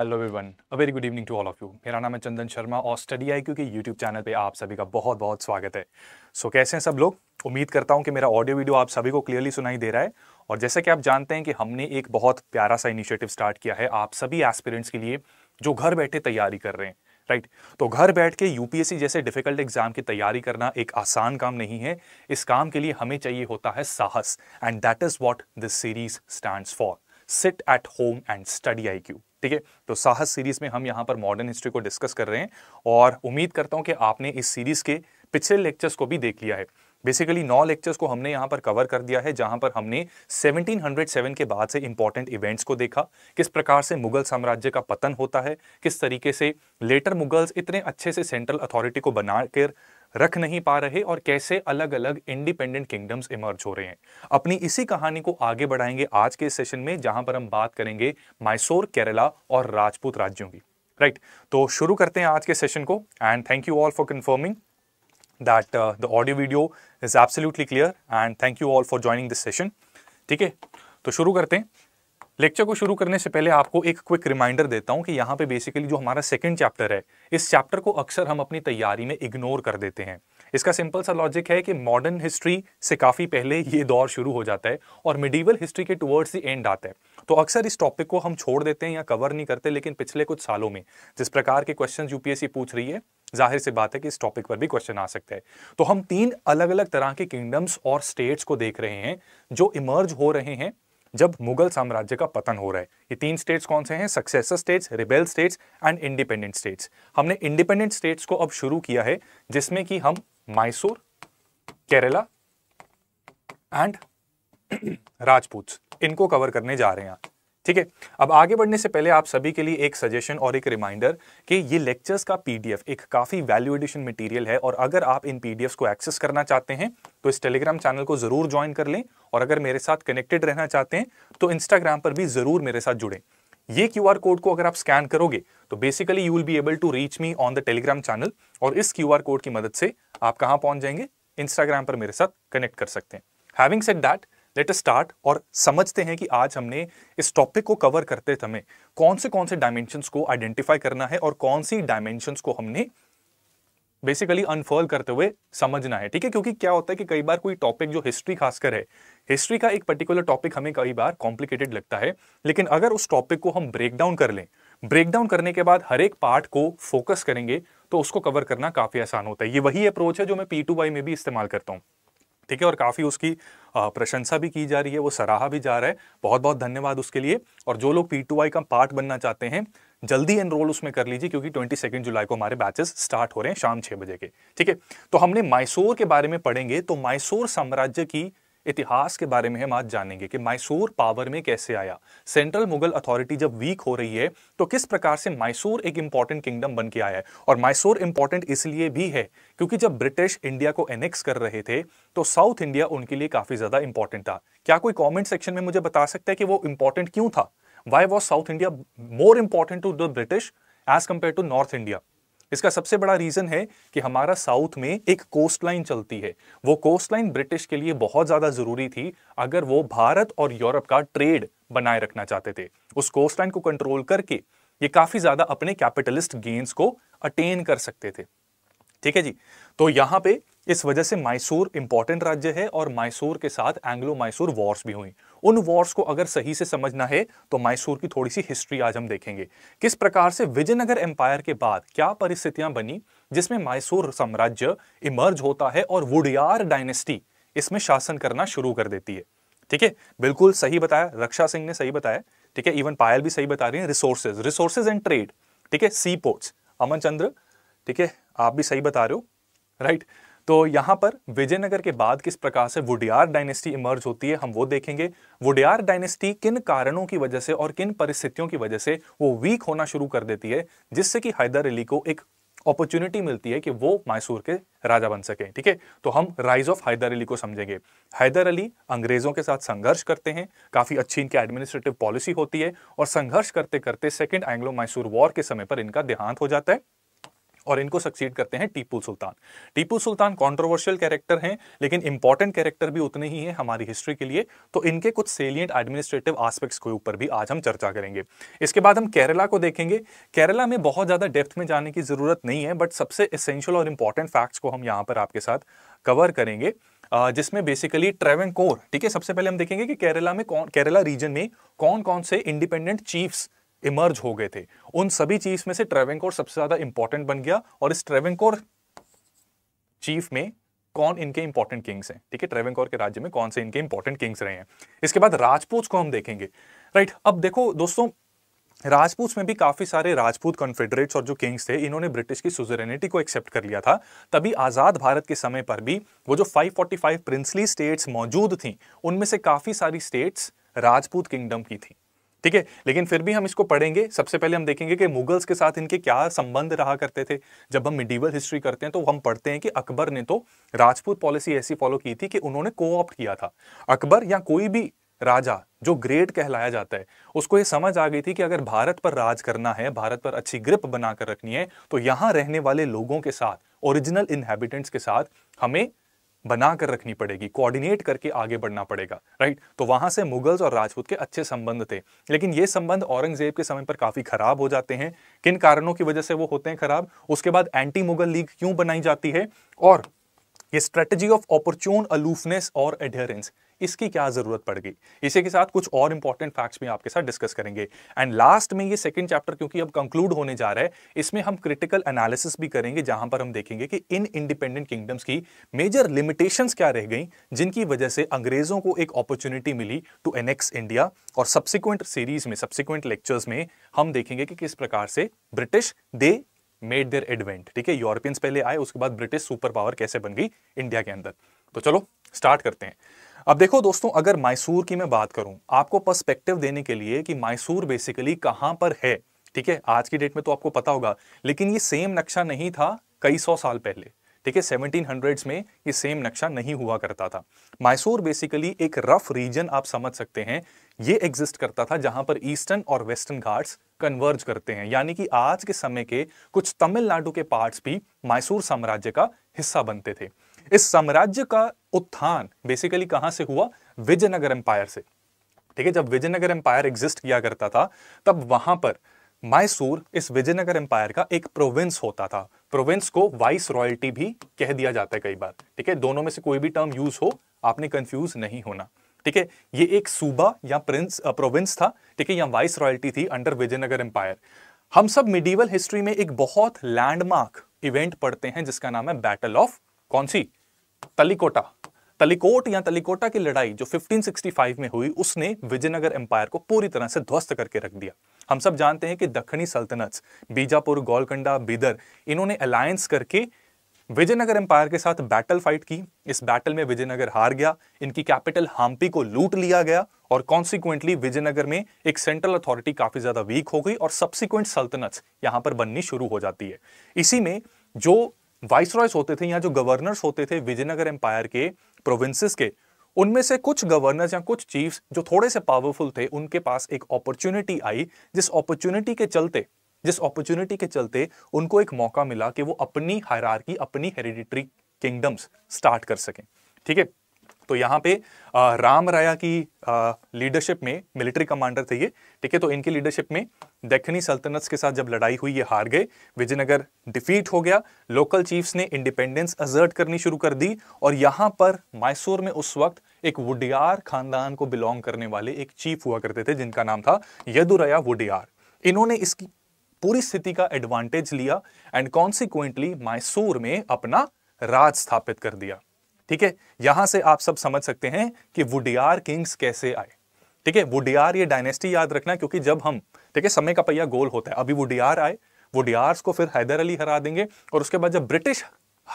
Hello everyone a very good evening to all of you मेरा नाम है चंदन शर्मा और स्टडी आई क्योंकि यूट्यूब चैनल पे आप सभी का बहुत बहुत स्वागत है सो so, कैसे हैं सब लोग उम्मीद करता हूं कि मेरा ऑडियो वीडियो आप सभी को क्लियरली सुनाई दे रहा है और जैसा कि आप जानते हैं कि हमने एक बहुत प्यारा सा इनिशिएटिव स्टार्ट किया है आप सभी एस्पिरेंट्स के लिए जो घर बैठे तैयारी कर रहे हैं राइट right. तो घर बैठ के यूपीएससी जैसे डिफिकल्ट एग्जाम की तैयारी करना एक आसान काम नहीं है इस काम के लिए हमें चाहिए होता है साहस and that is what this series stand for sit at home and study I Q ठीक है तो साहस सीरीज़ में हम यहाँ पर मॉडर्न हिस्ट्री को डिस्कस कर रहे हैं और उम्मीद करता हूँ कि आपने इस सीरीज़ के पिछले लेक्चर्स को भी देख लिया है बेसिकली नौ लेक्चर्स को हमने यहाँ पर कवर कर दिया है जहाँ पर हमने 1707 के बाद से इम्पॉर्टेंट इवेंट्स को देखा किस प्रकार से मुगल साम्राज्य का पतन होता है किस तरीके से लेटर मुगल्स इतने अच्छे से सेंट्रल अथॉरिटी को बनाकर रख नहीं पा रहे और कैसे अलग अलग इंडिपेंडेंट किंगडम्स इमर्ज हो रहे हैं अपनी इसी कहानी को आगे बढ़ाएंगे आज के सेशन में जहां पर हम बात करेंगे माइसोर केरला और राजपूत राज्यों की राइट right. तो शुरू करते हैं आज के सेशन को and thank you all for confirming that the audio video is absolutely clear and thank you all for joining this session ठीक है तो शुरू करते हैं लेक्चर को शुरू करने से पहले आपको एक क्विक रिमाइंडर देता हूँ कि यहाँ पे बेसिकली जो हमारा सेकंड चैप्टर है इस चैप्टर को अक्सर हम अपनी तैयारी में इग्नोर कर देते हैं इसका सिंपल सा लॉजिक है कि मॉडर्न हिस्ट्री से काफ़ी पहले ये दौर शुरू हो जाता है और मिडीवल हिस्ट्री के टुवर्ड्स दी एंड आता है तो अक्सर इस टॉपिक को हम छोड़ देते हैं या कवर नहीं करते लेकिन पिछले कुछ सालों में जिस प्रकार के क्वेश्चन यूपीएससी पूछ रही है जाहिर सी बात है कि इस टॉपिक पर भी क्वेश्चन आ सकता है तो हम तीन अलग अलग तरह के किंगडम्स और स्टेट्स को देख रहे हैं जो इमर्ज हो रहे हैं जब मुगल साम्राज्य का पतन हो रहा है ये तीन स्टेट्स कौन से हैं successor states rebel states and independent states हमने इंडिपेंडेंट स्टेट्स को अब शुरू किया है जिसमें कि हम मैसूर केरला एंड राजपूत इनको कवर करने जा रहे हैं ठीक है अब आगे बढ़ने से पहले आप सभी के लिए एक सजेशन और एक रिमाइंडर कि ये लेक्चर्स का पीडीएफ एक काफ़ी वैल्यू एडिशन मटेरियल है और अगर आप इन पीडीएफ को एक्सेस करना चाहते हैं तो इस टेलीग्राम चैनल को ज़रूर ज्वाइन कर लें और अगर मेरे साथ कनेक्टेड रहना चाहते हैं तो इंस्टाग्राम पर भी ज़रूर मेरे साथ जुड़ें ये क्यू कोड को अगर आप स्कैन करोगे तो basically you will be able to reach me on the Telegram channel और इस क्यू कोड की मदद से आप कहां पहुंच जाएंगे इंस्टाग्राम पर मेरे साथ कनेक्ट कर सकते हैं having set that let start और समझते हैं कि आज हमने इस टॉपिक को कवर करते समय कौन से कौन से डायमेंशंस को आइडेंटिफाई करना है और कौन सी डायमेंशंस को हमने बेसिकली अनफर्ल करते हुए समझना है ठीक है क्योंकि क्या होता है कि कई बार कोई टॉपिक जो हिस्ट्री खासकर है हिस्ट्री का एक पर्टिकुलर टॉपिक हमें कई बार कॉम्प्लिकेटेड लगता है लेकिन अगर उस टॉपिक को हम ब्रेक डाउन कर लें ब्रेक डाउन करने के बाद हर एक पार्ट को फोकस करेंगे तो उसको कवर करना काफ़ी आसान होता है ये वही अप्रोच है जो मैं पी टू वाई में भी इस्तेमाल करता हूँ ठीक है और काफ़ी उसकी प्रशंसा भी की जा रही है वो सराहा भी जा रहा है बहुत बहुत धन्यवाद उसके लिए और जो लोग पी का पार्ट बनना चाहते हैं जल्दी एनरोल उसमें कर लीजिए क्योंकि ट्वेंटी सेकेंड जुलाई को हमारे बैचेस स्टार्ट हो रहे हैं शाम छः बजे के ठीक है तो हमने माइसोर के बारे में पढ़ेंगे तो मैसोर साम्राज्य की इतिहास के बारे में हम आज जानेंगे कि मैसूर पावर में कैसे आया सेंट्रल मुगल अथॉरिटी जब वीक हो रही है तो किस प्रकार से मैसूर एक इंपॉर्टेंट किंगडम बन के आया है और मैसूर इंपॉर्टेंट इसलिए भी है क्योंकि जब ब्रिटिश इंडिया को एनेक्स कर रहे थे तो साउथ इंडिया उनके लिए काफी ज्यादा इंपॉर्टेंट था क्या कोई कॉमेंट सेक्शन में मुझे बता सकता है कि वो इंपॉर्टेंट क्यों था why was south India more important to the British as compare to north India इसका सबसे बड़ा रीज़न है कि हमारा साउथ में एक कोस्ट लाइन चलती है वो कोस्ट लाइन ब्रिटिश के लिए बहुत ज़्यादा ज़रूरी थी अगर वो भारत और यूरोप का ट्रेड बनाए रखना चाहते थे उस कोस्ट लाइन को कंट्रोल करके ये काफ़ी ज़्यादा अपने कैपिटलिस्ट गेंस को अटेन कर सकते थे ठीक है जी तो यहां पे इस वजह से मैसूर इंपॉर्टेंट राज्य है और मैसूर के साथ एंग्लो मैसूर वॉर्स भी हुई उन वॉर्स को अगर सही से समझना है तो मैसूर की थोड़ी सी हिस्ट्री आज हम देखेंगे किस प्रकार से विजयनगर एम्पायर के बाद क्या परिस्थितियां बनी जिसमें मैसूर साम्राज्य इमर्ज होता है और वुडियार डायनेस्टी इसमें शासन करना शुरू कर देती है ठीक है बिल्कुल सही बताया रक्षा सिंह ने सही बताया ठीक है इवन पायल भी सही बता रही है रिसोर्सेज रिसोर्सेज एंड ट्रेड ठीक है सी पोर्ट्स अमन चंद्र ठीक है आप भी सही बता रहे हो राइट right? तो यहाँ पर विजयनगर के बाद किस प्रकार से वुडियार डायनेस्टी इमर्ज होती है हम वो देखेंगे वुडियार डायनेस्टी किन कारणों की वजह से और किन परिस्थितियों की वजह से वो वीक होना शुरू कर देती है जिससे कि हैदर अली को एक अपॉर्चुनिटी मिलती है कि वो मैसूर के राजा बन सके ठीक है तो हम राइज ऑफ हैदर अली को समझेंगे हैदर अली अंग्रेजों के साथ संघर्ष करते हैं काफ़ी अच्छी इनकी एडमिनिस्ट्रेटिव पॉलिसी होती है और संघर्ष करते करते सेकेंड एंग्लो मैसूर वॉर के समय पर इनका देहांत हो जाता है और इनको सक्सीड करते हैं टीपू सुल्तान टीपू सुल्तान कॉन्ट्रोवर्शियल कैरेक्टर हैं लेकिन इंपॉर्टेंट कैरेक्टर भी उतने ही हैं हमारी हिस्ट्री के लिए तो इनके कुछ सेलियंट एडमिनिस्ट्रेटिव आस्पेक्ट्स के ऊपर भी आज हम चर्चा करेंगे इसके बाद हम केरला को देखेंगे केरला में बहुत ज़्यादा डेप्थ में जाने की ज़रूरत नहीं है बट सबसे इसेंशियल और इंपॉर्टेंट फैक्ट्स को हम यहाँ पर आपके साथ कवर करेंगे जिसमें बेसिकली ट्रेवन कोर ठीक है सबसे पहले हम देखेंगे कि केरला में कौन केरला रीजन में कौन कौन से इंडिपेंडेंट चीफ्स इमर्ज हो गए थे उन सभी चीफ में से ट्रेवेंकोर सबसे ज्यादा इंपॉर्टेंट बन गया और इस ट्रेवेंकोर चीफ में कौन इनके इंपॉर्टेंट किंग्स हैं ठीक है ट्रेवेंकोर के राज्य में कौन से इनके इंपॉर्टेंट किंग्स रहे हैं इसके बाद राजपूत को हम देखेंगे राइट अब देखो दोस्तों राजपूत में भी काफी सारे राजपूत कॉन्फेडरेट्स और जो किंग्स थे इन्होंने ब्रिटिश की सुजरेनिटी को एक्सेप्ट कर लिया था तभी आजाद भारत के समय पर भी वो जो 545 प्रिंसली स्टेट्स मौजूद थी उनमें से काफी सारी स्टेट्स राजपूत किंगडम की थी ठीक है लेकिन फिर भी हम इसको पढ़ेंगे सबसे पहले हम देखेंगे कि मुगल्स के साथ इनके क्या संबंध रहा करते थे जब हम मिडीवल हिस्ट्री करते हैं तो हम पढ़ते हैं कि अकबर ने तो राजपूत पॉलिसी ऐसी फॉलो की थी कि उन्होंने कोऑप्ट किया था अकबर या कोई भी राजा जो ग्रेट कहलाया जाता है उसको ये समझ आ गई थी कि अगर भारत पर राज करना है भारत पर अच्छी ग्रिप बनाकर रखनी है तो यहाँ रहने वाले लोगों के साथ ओरिजिनल इनहेबिटेंट्स के साथ हमें बनाकर रखनी पड़ेगी कोऑर्डिनेट करके आगे बढ़ना पड़ेगा राइट तो वहां से मुगल्स और राजपूत के अच्छे संबंध थे लेकिन ये संबंध औरंगजेब के समय पर काफी खराब हो जाते हैं किन कारणों की वजह से वो होते हैं खराब उसके बाद एंटी मुगल लीग क्यों बनाई जाती है और ये स्ट्रेटजी ऑफ अपॉर्चून अलूफनेस और एडियरेंस इसकी क्या ज़रूरत पड़ गई इसी के साथ कुछ और इंपॉर्टेंट फैक्ट्स भी आपके साथ डिस्कस करेंगे एंड लास्ट में ये सेकंड चैप्टर क्योंकि अब कंक्लूड होने जा रहा है इसमें हम क्रिटिकल एनालिसिस भी करेंगे जहां पर हम देखेंगे कि इन इंडिपेंडेंट किंगडम्स की मेजर लिमिटेशंस क्या रह गई जिनकी वजह से अंग्रेज़ों को एक अपॉर्चुनिटी मिली टू एनेक्स इंडिया और सब्सिक्वेंट सीरीज में सब्सिक्वेंट लेक्चर्स में हम देखेंगे कि किस प्रकार से British they made their advent ठीक है यूरोपियंस पहले आए उसके बाद ब्रिटिश सुपर पावर कैसे बन गई इंडिया के अंदर तो चलो स्टार्ट करते हैं अब देखो दोस्तों अगर मैसूर की मैं बात करूं आपको पर्सपेक्टिव देने के लिए कि मैसूर बेसिकली कहां पर है ठीक है आज की डेट में तो आपको पता होगा लेकिन ये सेम नक्शा नहीं था कई सौ साल पहले ठीक है सेवनटीन में ये सेम नक्शा नहीं हुआ करता था मैसूर बेसिकली एक रफ रीजन आप समझ सकते हैं ये एग्जिस्ट करता था जहां पर ईस्टर्न और वेस्टर्न घाट्स कन्वर्ज करते हैं यानी कि आज के समय के कुछ तमिलनाडु के पार्ट्स भी मैसूर साम्राज्य का हिस्सा बनते थे इस साम्राज्य का उत्थान बेसिकली कहां से हुआ विजयनगर एम्पायर से ठीक है जब विजयनगर एम्पायर एग्जिस्ट किया करता था तब वहां पर मैसूर इस विजयनगर एम्पायर का एक प्रोविंस होता था प्रोविंस को वाइस रॉयल्टी भी कह दिया जाता है कई बार ठीक है दोनों में से कोई भी टर्म यूज हो आपने कंफ्यूज नहीं होना ठीक है ये एक सूबा या प्रिंस प्रोविंस था ठीक है या वाइस रॉयल्टी थी अंडर विजयनगर एम्पायर हम सब मिडीवल हिस्ट्री में एक बहुत लैंडमार्क इवेंट पढ़ते हैं जिसका नाम है बैटल ऑफ कौन सी तलिकोटा तलिकोट या तलिकोटा की लड़ाई जो 1565 में हुई उसने विजयनगर एम्पायर को पूरी तरह से ध्वस्त करके रख दिया हम सब जानते हैं कि दक्षिणी सल्तनत बीजापुर गोलकंडा बीदर इन्होंने अलायंस करके विजयनगर एम्पायर के साथ बैटल फाइट की इस बैटल में विजयनगर हार गया इनकी कैपिटल हाम्पी को लूट लिया गया और कॉन्सिक्वेंटली विजयनगर में एक सेंट्रल अथॉरिटी काफी ज्यादा वीक हो गई और सब्सिक्वेंट सल्तनत यहां पर बननी शुरू हो जाती है इसी में जो रॉयस होते थे या जो गवर्नर्स होते थे विजयनगर एम्पायर के प्रोविंसेस के उनमें से कुछ गवर्नर्स या कुछ चीफ्स जो थोड़े से पावरफुल थे उनके पास एक अपॉर्चुनिटी आई जिस अपॉर्चुनिटी के चलते जिस अपॉर्चुनिटी के चलते उनको एक मौका मिला कि वो अपनी हायरार्की अपनी हेरिडिटरी किंगडम्स स्टार्ट कर सकें ठीक है तो यहाँ पे राम राया की लीडरशिप में मिलिट्री कमांडर थे ये ठीक है तो इनकी लीडरशिप में दक्षिणी सल्तनत के साथ जब लड़ाई हुई ये हार गए विजयनगर डिफीट हो गया लोकल चीफ्स ने इंडिपेंडेंस अजर्ट करनी शुरू कर दी और यहाँ पर मैसूर में उस वक्त एक वुडियार खानदान को बिलोंग करने वाले एक चीफ हुआ करते थे जिनका नाम था यदुरया वुडियार इन्होंने इसकी पूरी स्थिति का एडवांटेज लिया एंड कॉन्सिक्वेंटली मैसूर में अपना राज स्थापित कर दिया ठीक है यहां से आप सब समझ सकते हैं कि वुडियार किंग्स कैसे आए ठीक है वुडियार ये डायनेस्टी याद रखना क्योंकि जब हम ठीक है समय का पहिया गोल होता है अभी वुडियार आए वुडियार्स को फिर हैदर अली हरा देंगे और उसके बाद जब ब्रिटिश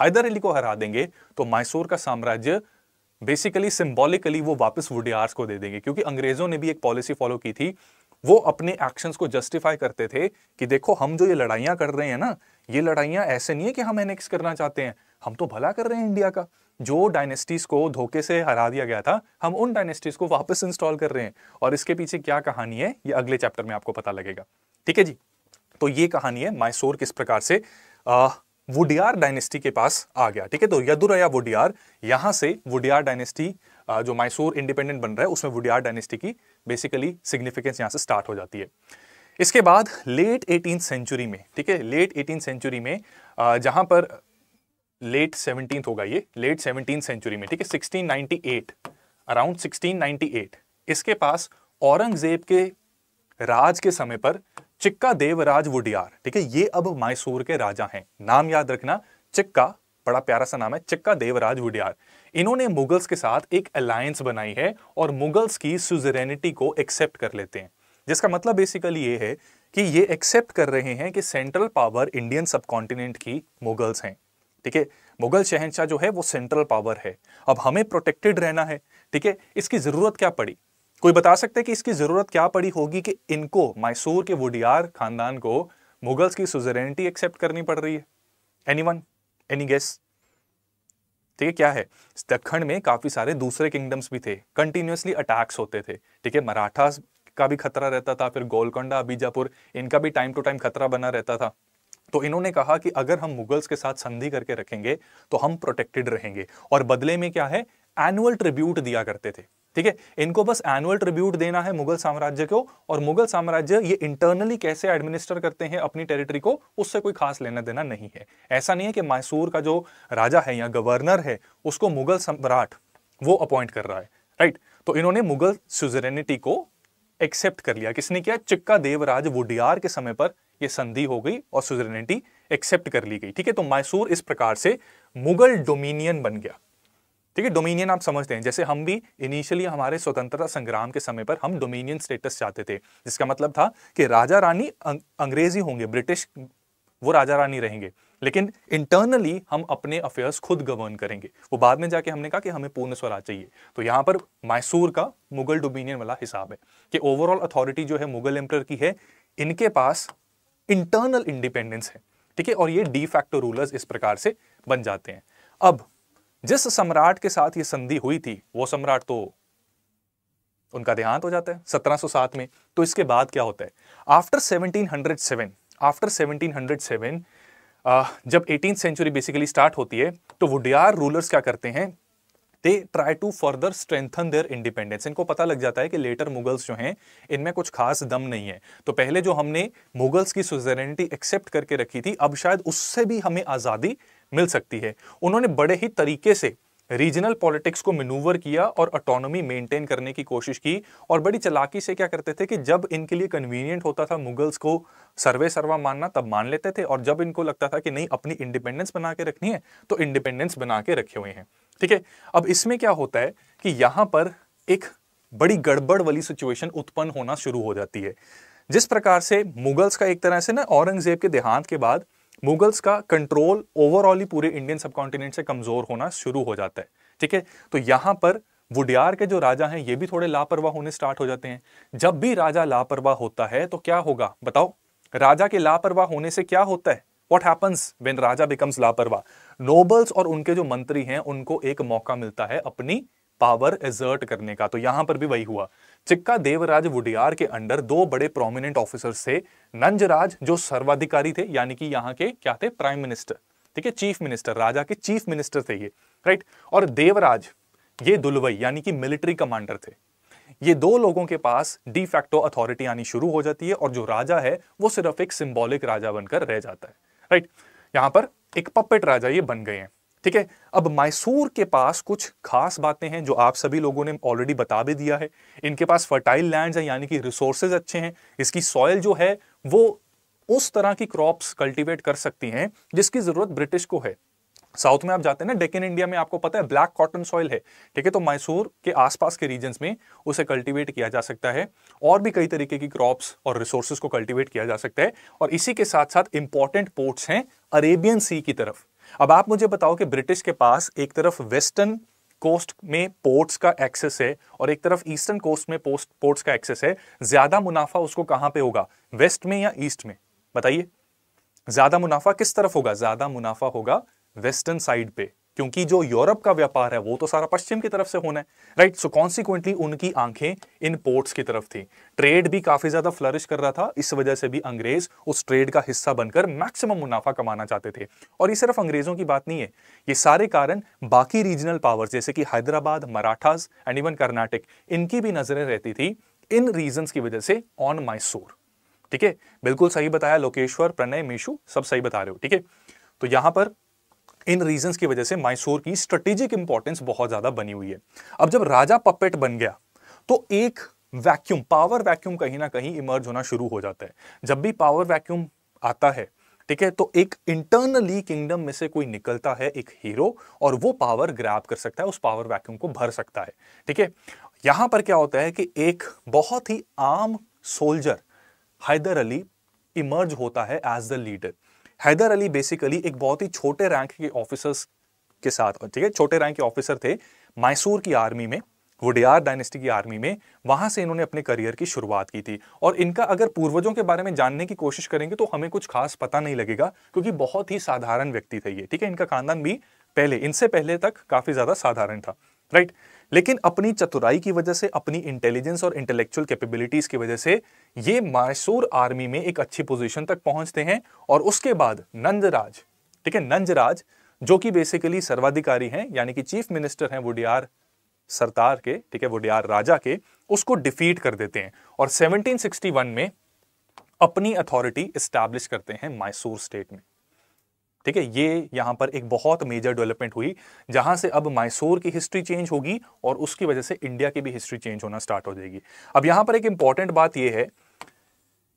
हैदर अली को हरा देंगे तो मैसूर का साम्राज्य बेसिकली सिंबॉलिकली वो वापस वुडियार्स को दे देंगे क्योंकि अंग्रेजों ने भी एक पॉलिसी फॉलो की थी वो अपने एक्शंस को जस्टिफाई करते थे कि देखो हम जो ये लड़ाइयां कर रहे हैं ना ये लड़ाइयां ऐसे नहीं है कि हम एनेक्स करना चाहते हैं हम तो भला कर रहे हैं इंडिया का जो डायनेस्टीज़ को धोखे से हरा दिया गया था हम उन डायनेस्टीज़ को वापस इंस्टॉल कर रहे हैं और इसके पीछे क्या कहानी है ये अगले चैप्टर में आपको पता लगेगा ठीक है जी तो ये कहानी है माइसोर किस प्रकार से आ, वुडियार डायनेस्टी के पास आ गया ठीक है तो यदुरया वुडियार यहां से वुडियार डायनेस्टी जो माइसोर इंडिपेंडेंट बन रहा है उसमें वुडियार डायनेस्टी की बेसिकली सिग्निफिकेंस यहां से स्टार्ट हो जाती है इसके बाद लेट एटीन सेंचुरी में ठीक है लेट एटीन सेंचुरी में जहां पर लेट सेवनटीन होगा ये लेट सेवनटीन सेंचुरी में ठीक है sixteen ninety eight around sixteen ninety eight इसके पास औरंगजेब के राज के समय पर चिक्का देवराज वुडियार ठीक है ये अब मैसूर के राजा हैं नाम याद रखना चिक्का बड़ा प्यारा सा नाम है चिक्का देवराज वुडियार इन्होंने मुगल्स के साथ एक अलायंस बनाई है और मुगल्स की सुजरेनिटी को एक्सेप्ट कर लेते हैं जिसका मतलब बेसिकली ये है कि ये एक्सेप्ट कर रहे हैं कि सेंट्रल पावर इंडियन सब की मुगल्स हैं ठीक है मुगल शहनशाह जो है वो सेंट्रल पावर है अब हमें प्रोटेक्टेड रहना है ठीक है इसकी ज़रूरत क्या पड़ी कोई बता सकता है कि इसकी ज़रूरत क्या पड़ी होगी कि इनको मैसूर के वुडियार खानदान को मुगल्स की सुजरेनिटी एक्सेप्ट करनी पड़ रही है एनी वन एनी गेस ठीक है क्या है दखंड में काफ़ी सारे दूसरे किंगडम्स भी थे कंटिन्यूसली अटैक्स होते थे ठीक है मराठास का भी खतरा रहता था फिर गोलकोंडा बीजापुर इनका भी टाइम टू टाइम खतरा बना रहता था तो इन्होंने कहा कि अगर हम मुगल्स के साथ संधि करके रखेंगे तो हम प्रोटेक्टेड रहेंगे और बदले में क्या है एनुअल ट्रिब्यूट दिया करते थे ठीक है इनको बस एनुअल ट्रिब्यूट देना है मुगल साम्राज्य को और मुगल साम्राज्य ये इंटरनली कैसे एडमिनिस्टर करते हैं अपनी टेरिटरी को उससे कोई खास लेना देना नहीं है ऐसा नहीं है कि मैसूर का जो राजा है या गवर्नर है उसको मुगल सम्राट वो अपॉइंट कर रहा है राइट तो इन्होंने मुगल सुजरेनिटी को एक्सेप्ट कर लिया किसने किया चिक्का देवराज वुडियार के समय पर ये संधि हो गई और सुजरेनिटी एक्सेप्ट कर ली गई ठीक है तो मैसूर इस प्रकार से मुगल डोमिनियन बन गया ठीक है डोमिनियन आप समझते हैं जैसे हम भी इनिशियली हमारे स्वतंत्रता संग्राम के समय पर हम डोमिनियन स्टेटस चाहते थे जिसका मतलब था कि राजा रानी अं-, अंग्रेजी होंगे ब्रिटिश वो राजा रानी रहेंगे लेकिन इंटरनली हम अपने अफेयर्स खुद गवर्न करेंगे वो बाद में जाके हमने कहा कि हमें पूर्ण स्वराज चाहिए तो यहाँ पर मैसूर का मुगल डोमिनियन वाला हिसाब है कि ओवरऑल अथॉरिटी जो है मुगल एम्पर की है इनके पास इंटरनल इंडिपेंडेंस है ठीक है और ये डी फैक्टो रूलर्स इस प्रकार से बन जाते हैं अब जिस सम्राट के साथ ये संधि हुई थी वो सम्राट तो उनका देहांत हो जाता है 1707 में तो इसके बाद क्या होता है आफ्टर 1707 आफ्टर 1707 जब एटीन सेंचुरी बेसिकली स्टार्ट होती है तो वुडियार रूलर्स क्या करते हैं they try to further strengthen their independence इनको पता लग जाता है कि लेटर मुगल्स जो हैं इनमें कुछ खास दम नहीं है तो पहले जो हमने मुगल्स की सुजरेनिटी एक्सेप्ट करके रखी थी अब शायद उससे भी हमें आज़ादी मिल सकती है उन्होंने बड़े ही तरीके से रीजनल पॉलिटिक्स को मेनूवर किया और ऑटोनॉमी मेंटेन करने की कोशिश की और बड़ी चलाकी से क्या करते थे कि जब इनके लिए कन्वीनियंट होता था मुगल्स को सर्वे सर्वा मानना तब मान लेते थे और जब इनको लगता था कि नहीं अपनी इंडिपेंडेंस बना के रखनी है तो इंडिपेंडेंस बना के रखे हुए हैं ठीक है अब इसमें क्या होता है कि यहां पर एक बड़ी गड़बड़ वाली सिचुएशन उत्पन्न होना शुरू हो जाती है जिस प्रकार से मुगल्स का एक तरह से ना औरंगजेब के देहांत के बाद मुगल्स का कंट्रोल ओवरऑल ही पूरे इंडियन सब से कमजोर होना शुरू हो जाता है ठीक है तो यहां पर वुडियार के जो राजा हैं ये भी थोड़े लापरवाह होने स्टार्ट हो जाते हैं जब भी राजा लापरवाह होता है तो क्या होगा बताओ राजा के लापरवाह होने से क्या होता है what happens when raja becomes लापरवाह नोबल्स और उनके जो मंत्री हैं उनको एक मौका मिलता है अपनी पावर एजर्ट करने का तो यहां पर भी वही हुआ चिक्का देवराज वुडियार के अंडर दो बड़े प्रोमिनेंट ऑफिसर्स थे नंजराज जो सर्वाधिकारी थे यानी कि यहाँ के क्या थे प्राइम मिनिस्टर ठीक है चीफ मिनिस्टर राजा के चीफ मिनिस्टर थे ये राइट और देवराज ये दुलवई यानी कि मिलिट्री कमांडर थे ये दो लोगों के पास डी फैक्टो अथॉरिटी आनी शुरू हो जाती है और जो राजा है वो सिर्फ एक सिंबॉलिक राजा बनकर रह जाता है राइट यहां पर एक पपेट राजा ये बन गए हैं ठीक है अब मैसूर के पास कुछ खास बातें हैं जो आप सभी लोगों ने ऑलरेडी बता भी दिया है इनके पास फर्टाइल लैंड्स हैं यानी कि रिसोर्सेज अच्छे हैं इसकी सॉयल जो है वो उस तरह की क्रॉप्स कल्टीवेट कर सकती हैं जिसकी ज़रूरत ब्रिटिश को है साउथ में आप जाते हैं ना डेकन इंडिया में आपको पता है ब्लैक कॉटन सॉइल है ठीक है तो मैसूर के आसपास के रीजन में उसे कल्टीवेट किया जा सकता है और भी कई तरीके की क्रॉप्स और रिसोर्सेज को कल्टीवेट किया जा सकता है और इसी के साथ साथ इंपॉर्टेंट पोर्ट्स हैं अरेबियन सी की तरफ अब आप मुझे बताओ कि ब्रिटिश के पास एक तरफ वेस्टर्न कोस्ट में पोर्ट्स का एक्सेस है और एक तरफ ईस्टर्न कोस्ट में पोस्ट पोर्ट्स का एक्सेस है ज्यादा मुनाफा उसको कहां पे होगा वेस्ट में या ईस्ट में बताइए ज्यादा मुनाफा किस तरफ होगा ज्यादा मुनाफा होगा वेस्टर्न साइड पे क्योंकि जो यूरोप का व्यापार है वो तो सारा पश्चिम की तरफ से होना है राइट सो कॉन्सिक्वेंटली उनकी आंखें इन पोर्ट्स की तरफ थी ट्रेड भी काफी ज्यादा फ्लरिश कर रहा था इस वजह से भी अंग्रेज उस ट्रेड का हिस्सा बनकर मैक्सिमम मुनाफा कमाना चाहते थे और ये सिर्फ अंग्रेजों की बात नहीं है ये सारे कारण बाकी रीजनल पावर्स जैसे कि हैदराबाद मराठास एंड इवन कर्नाटक इनकी भी नजरें रहती थी इन रीजन की वजह से ऑन माइसोर ठीक है बिल्कुल सही बताया लोकेश्वर प्रणय मीशु सब सही बता रहे हो ठीक है तो यहां पर इन रीजंस की वजह से मैसूर की स्ट्रेटेजिक इंपॉर्टेंस बहुत ज़्यादा बनी हुई है अब जब राजा पपेट बन गया तो एक वैक्यूम पावर वैक्यूम कहीं ना कहीं इमर्ज होना शुरू हो जाता है जब भी पावर वैक्यूम आता है ठीक है तो एक इंटरनली किंगडम में से कोई निकलता है एक हीरो और वो पावर ग्रैप कर सकता है उस पावर वैक्यूम को भर सकता है ठीक है यहां पर क्या होता है कि एक बहुत ही आम सोल्जर हैदर अली इमर्ज होता है as the leader Hyder Ali basically एक बहुत ही छोटे रैंक के ऑफिसर्स के साथ ठीक है छोटे रैंक के ऑफिसर थे मैसूर की आर्मी में वुडियार डायनेस्टी की आर्मी में वहां से इन्होंने अपने करियर की शुरुआत की थी और इनका अगर पूर्वजों के बारे में जानने की कोशिश करेंगे तो हमें कुछ खास पता नहीं लगेगा क्योंकि बहुत ही साधारण व्यक्ति थे ये ठीक है इनका खानदान भी पहले इनसे पहले तक काफी ज्यादा साधारण था राइट right? लेकिन अपनी चतुराई की वजह से अपनी इंटेलिजेंस और इंटेलेक्चुअल कैपेबिलिटीज की वजह से ये मैसूर आर्मी में एक अच्छी पोजीशन तक पहुंचते हैं और उसके बाद नंदराज ठीक है नंदराज जो कि बेसिकली सर्वाधिकारी हैं यानी कि चीफ मिनिस्टर हैं वुडियार सरतार के ठीक है वुडियार राजा के उसको डिफीट कर देते हैं और सेवनटीन में अपनी अथॉरिटी इस्टेब्लिश करते हैं मैसूर स्टेट में ठीक है ये यहाँ पर एक बहुत मेजर डेवलपमेंट हुई जहाँ से अब मैसूर की हिस्ट्री चेंज होगी और उसकी वजह से इंडिया की भी हिस्ट्री चेंज होना स्टार्ट हो जाएगी अब यहाँ पर एक इंपॉर्टेंट बात यह है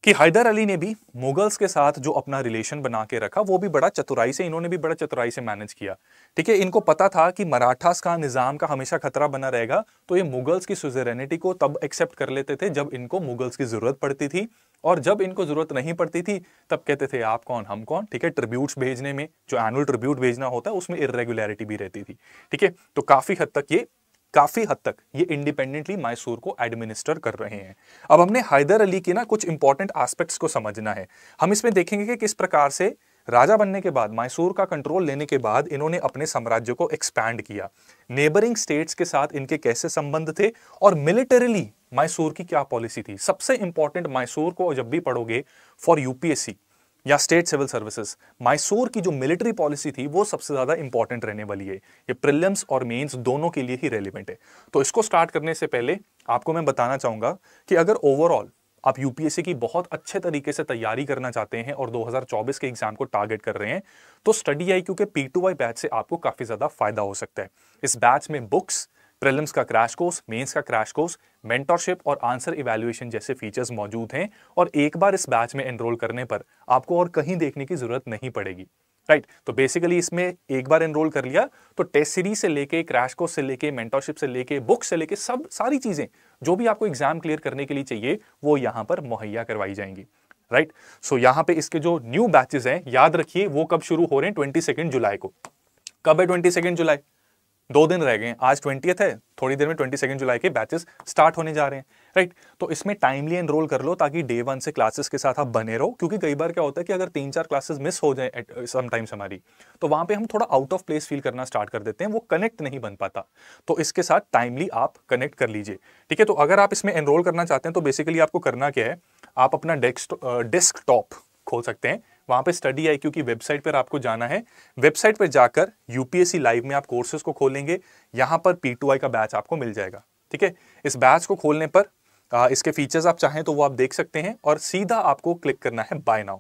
कि हैदर अली ने भी मुगल्स के साथ जो अपना रिलेशन बना के रखा वो भी बड़ा चतुराई से इन्होंने भी बड़ा चतुराई से मैनेज किया ठीक है इनको पता था कि मराठास का निज़ाम का हमेशा खतरा बना रहेगा तो ये मुगल्स की सुजेरेनिटी को तब एक्सेप्ट कर लेते थे जब इनको मुगल्स की ज़रूरत पड़ती थी और जब इनको ज़रूरत नहीं पड़ती थी तब कहते थे आप कौन हम कौन ठीक है ट्रिब्यूट्स भेजने में जो एनुअल ट्रिब्यूट भेजना होता है उसमें इरेगुलरिटी भी रहती थी ठीक है तो काफ़ी हद तक ये काफ़ी हद तक ये इंडिपेंडेंटली मैसूर को एडमिनिस्टर कर रहे हैं अब हमने हैदर अली के ना कुछ इंपॉर्टेंट एस्पेक्ट्स को समझना है हम इसमें देखेंगे कि किस प्रकार से राजा बनने के बाद मैसूर का कंट्रोल लेने के बाद इन्होंने अपने साम्राज्य को एक्सपैंड किया नेबरिंग स्टेट्स के साथ इनके कैसे संबंध थे और मिलिटरीली मैसूर की क्या पॉलिसी थी सबसे इंपॉर्टेंट मैसूर को जब भी पढ़ोगे फॉर यूपीएससी या स्टेट सिविल सर्विसेज माइसोर की जो मिलिट्री पॉलिसी थी वो सबसे ज़्यादा इंपॉर्टेंट रहने वाली है ये प्रिलियम्स और मेन्स दोनों के लिए ही रेलिवेंट है तो इसको स्टार्ट करने से पहले आपको मैं बताना चाहूंगा कि अगर ओवरऑल आप यूपीएससी की बहुत अच्छे तरीके से तैयारी करना चाहते हैं और 2024 के एग्जाम को टारगेट कर रहे हैं तो स्टडी आई क्यू के पी टू वाई बैच से आपको काफ़ी ज़्यादा फायदा हो सकता है इस बैच में बुक्स प्रिलिम्स का क्रैश कोर्स मेंस का क्रैश कोर्स मेंटरशिप और आंसर इवेल्युएशन जैसे फीचर्स मौजूद हैं और एक बार इस बैच में एनरोल करने पर आपको और कहीं देखने की जरूरत नहीं पड़ेगी राइट right. तो बेसिकली इसमें एक बार एनरोल कर लिया तो टेस्ट सीरीज से लेके क्रैश कोर्स से लेके मेंटरशिप से लेके बुक से लेके सब सारी चीजें जो भी आपको एग्जाम क्लियर करने के लिए चाहिए वो यहां पर मुहैया करवाई जाएंगी राइट right? सो so, यहाँ पे इसके जो न्यू बैचेस हैं याद रखिए वो कब शुरू हो रहे हैं ट्वेंटी सेकेंड जुलाई को कब है ट्वेंटी सेकेंड जुलाई दो दिन रह गए आज ट्वेंटियथ है थोड़ी देर में ट्वेंटी सेकेंड जुलाई के बैचेस स्टार्ट होने जा रहे हैं राइट तो इसमें टाइमली एनरोल कर लो ताकि डे वन से क्लासेस के साथ आप बने रहो क्योंकि कई बार क्या होता है कि अगर तीन चार क्लासेस मिस हो जाए समटाइम्स uh, हमारी तो वहां पे हम थोड़ा आउट ऑफ प्लेस फील करना स्टार्ट कर देते हैं वो कनेक्ट नहीं बन पाता तो इसके साथ टाइमली आप कनेक्ट कर लीजिए ठीक है तो अगर आप इसमें एनरोल करना चाहते हैं तो बेसिकली आपको करना क्या है आप अपना डेस्क डेस्क टॉप खोल सकते हैं वहां पे स्टडी आई क्योंकि वेबसाइट पर आपको जाना है वेबसाइट पर जाकर यूपीएससी लाइव में आप कोर्सेज को खोलेंगे यहां पर पी का बैच आपको मिल जाएगा ठीक है इस बैच को खोलने पर आ, इसके फीचर्स आप चाहें तो वो आप देख सकते हैं और सीधा आपको क्लिक करना है बाय नाउ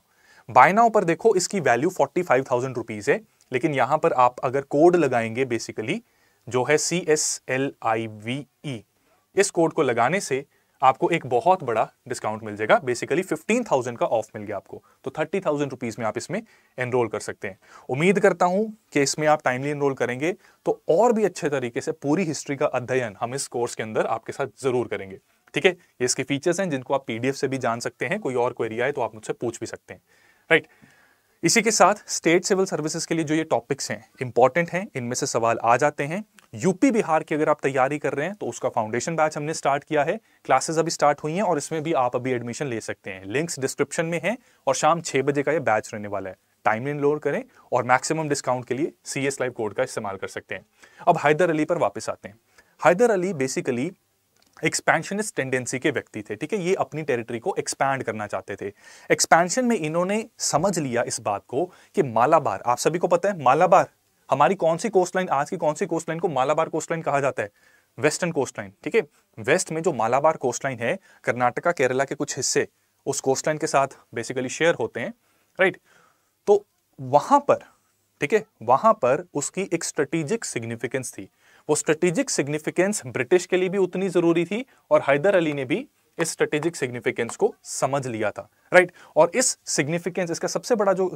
बाय नाउ पर देखो इसकी value forty five thousand rupees है लेकिन यहां पर आप अगर कोड लगाएंगे बेसिकली जो है C S L I V E इस कोड को लगाने से आपको एक बहुत बड़ा डिस्काउंट मिल जाएगा बेसिकली फिफ्टीन थाउजेंड का ऑफ मिल गया आपको तो थर्टी थाउजेंड रुपीज़ में आप इसमें एनरोल कर सकते हैं उम्मीद करता हूं कि इसमें आप टाइमली एनरोल करेंगे तो और भी अच्छे तरीके से पूरी हिस्ट्री का अध्ययन हम इस कोर्स के अंदर आपके साथ ज़रूर करेंगे ठीक है ये इसके फीचर्स हैं जिनको आप पीडीएफ से भी जान सकते हैं कोई और क्वेरी आए तो आप मुझसे पूछ भी सकते हैं राइट इसी के साथ स्टेट सिविल सर्विसेज के लिए जो ये टॉपिक्स हैं इंपॉर्टेंट हैं इनमें से सवाल आ जाते हैं यूपी बिहार की अगर आप तैयारी कर रहे हैं तो उसका फाउंडेशन बैच हमने स्टार्ट किया है क्लासेस अभी स्टार्ट हुई हैं और इसमें भी आप अभी एडमिशन ले सकते हैं लिंक्स डिस्क्रिप्शन में है और शाम छह बजे का ये बैच रहने वाला है टाइम लाइन लोड करें और मैक्सिमम डिस्काउंट के लिए सी एस लाइव कोड का इस्तेमाल कर सकते हैं अब हैदर अली पर वापस आते हैं Hyder Ali basically expansionist tendency के व्यक्ति थे ठीक है ये अपनी टेरिटरी को एक्सपैंड करना चाहते थे एक्सपेंशन में इन्होंने समझ लिया इस बात को कि मालाबार आप सभी को पता है मालाबार हमारी कौन सी कोस्ट लाइन आज की कौन सी कोस्ट लाइन को मालाबार कोस्ट लाइन कहा जाता है वेस्टर्न कोस्ट लाइन ठीक है वेस्ट में जो मालाबार कोस्ट लाइन है कर्नाटका केरला के कुछ हिस्से उस कोस्ट लाइन के साथ बेसिकली शेयर होते हैं राइट तो वहां पर ठीक है वहां पर उसकी एक स्ट्रेटेजिक सिग्निफिकेंस थी वो स्ट्रेटेजिक सिग्निफिकेंस ब्रिटिश के लिए भी उतनी जरूरी थी और हैदर अली ने भी इस स्ट्रेटेजिक सिग्निफिकेंस को समझ लिया था राइट और इस सिग्निफिकेंस इसका सबसे बड़ा जो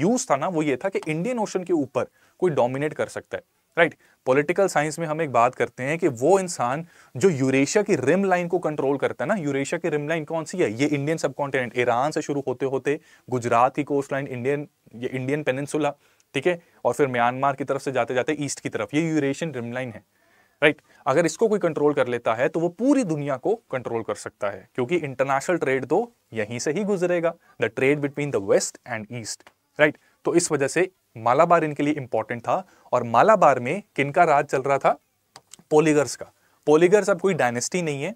यूज था ना वो ये था कि इंडियन ओशन के ऊपर कोई डोमिनेट कर सकता है राइट पॉलिटिकल साइंस में हम एक बात करते हैं कि वो इंसान जो यूरेशिया की रिम लाइन को कंट्रोल करता है ना यूरेशिया की रिम लाइन कौन सी है ये इंडियन सब कॉन्टिनेंट ईरान से शुरू होते होते गुजरात की कोस्ट लाइन इंडियन ये इंडियन पेनिनसुला ठीक है और फिर म्यांमार की तरफ से जाते जाते ईस्ट की तरफ ये यूरेशियन रिम लाइन है राइट अगर इसको कोई कंट्रोल कर लेता है तो वो पूरी दुनिया को कंट्रोल कर सकता है क्योंकि इंटरनेशनल ट्रेड तो यहीं से ही गुजरेगा the trade between the west and east right तो इस वजह से मालाबार इनके लिए इंपॉर्टेंट था और मालाबार में किन का राज चल रहा था पोलिगर्स का पोलिगर्स अब कोई डायनेस्टी नहीं है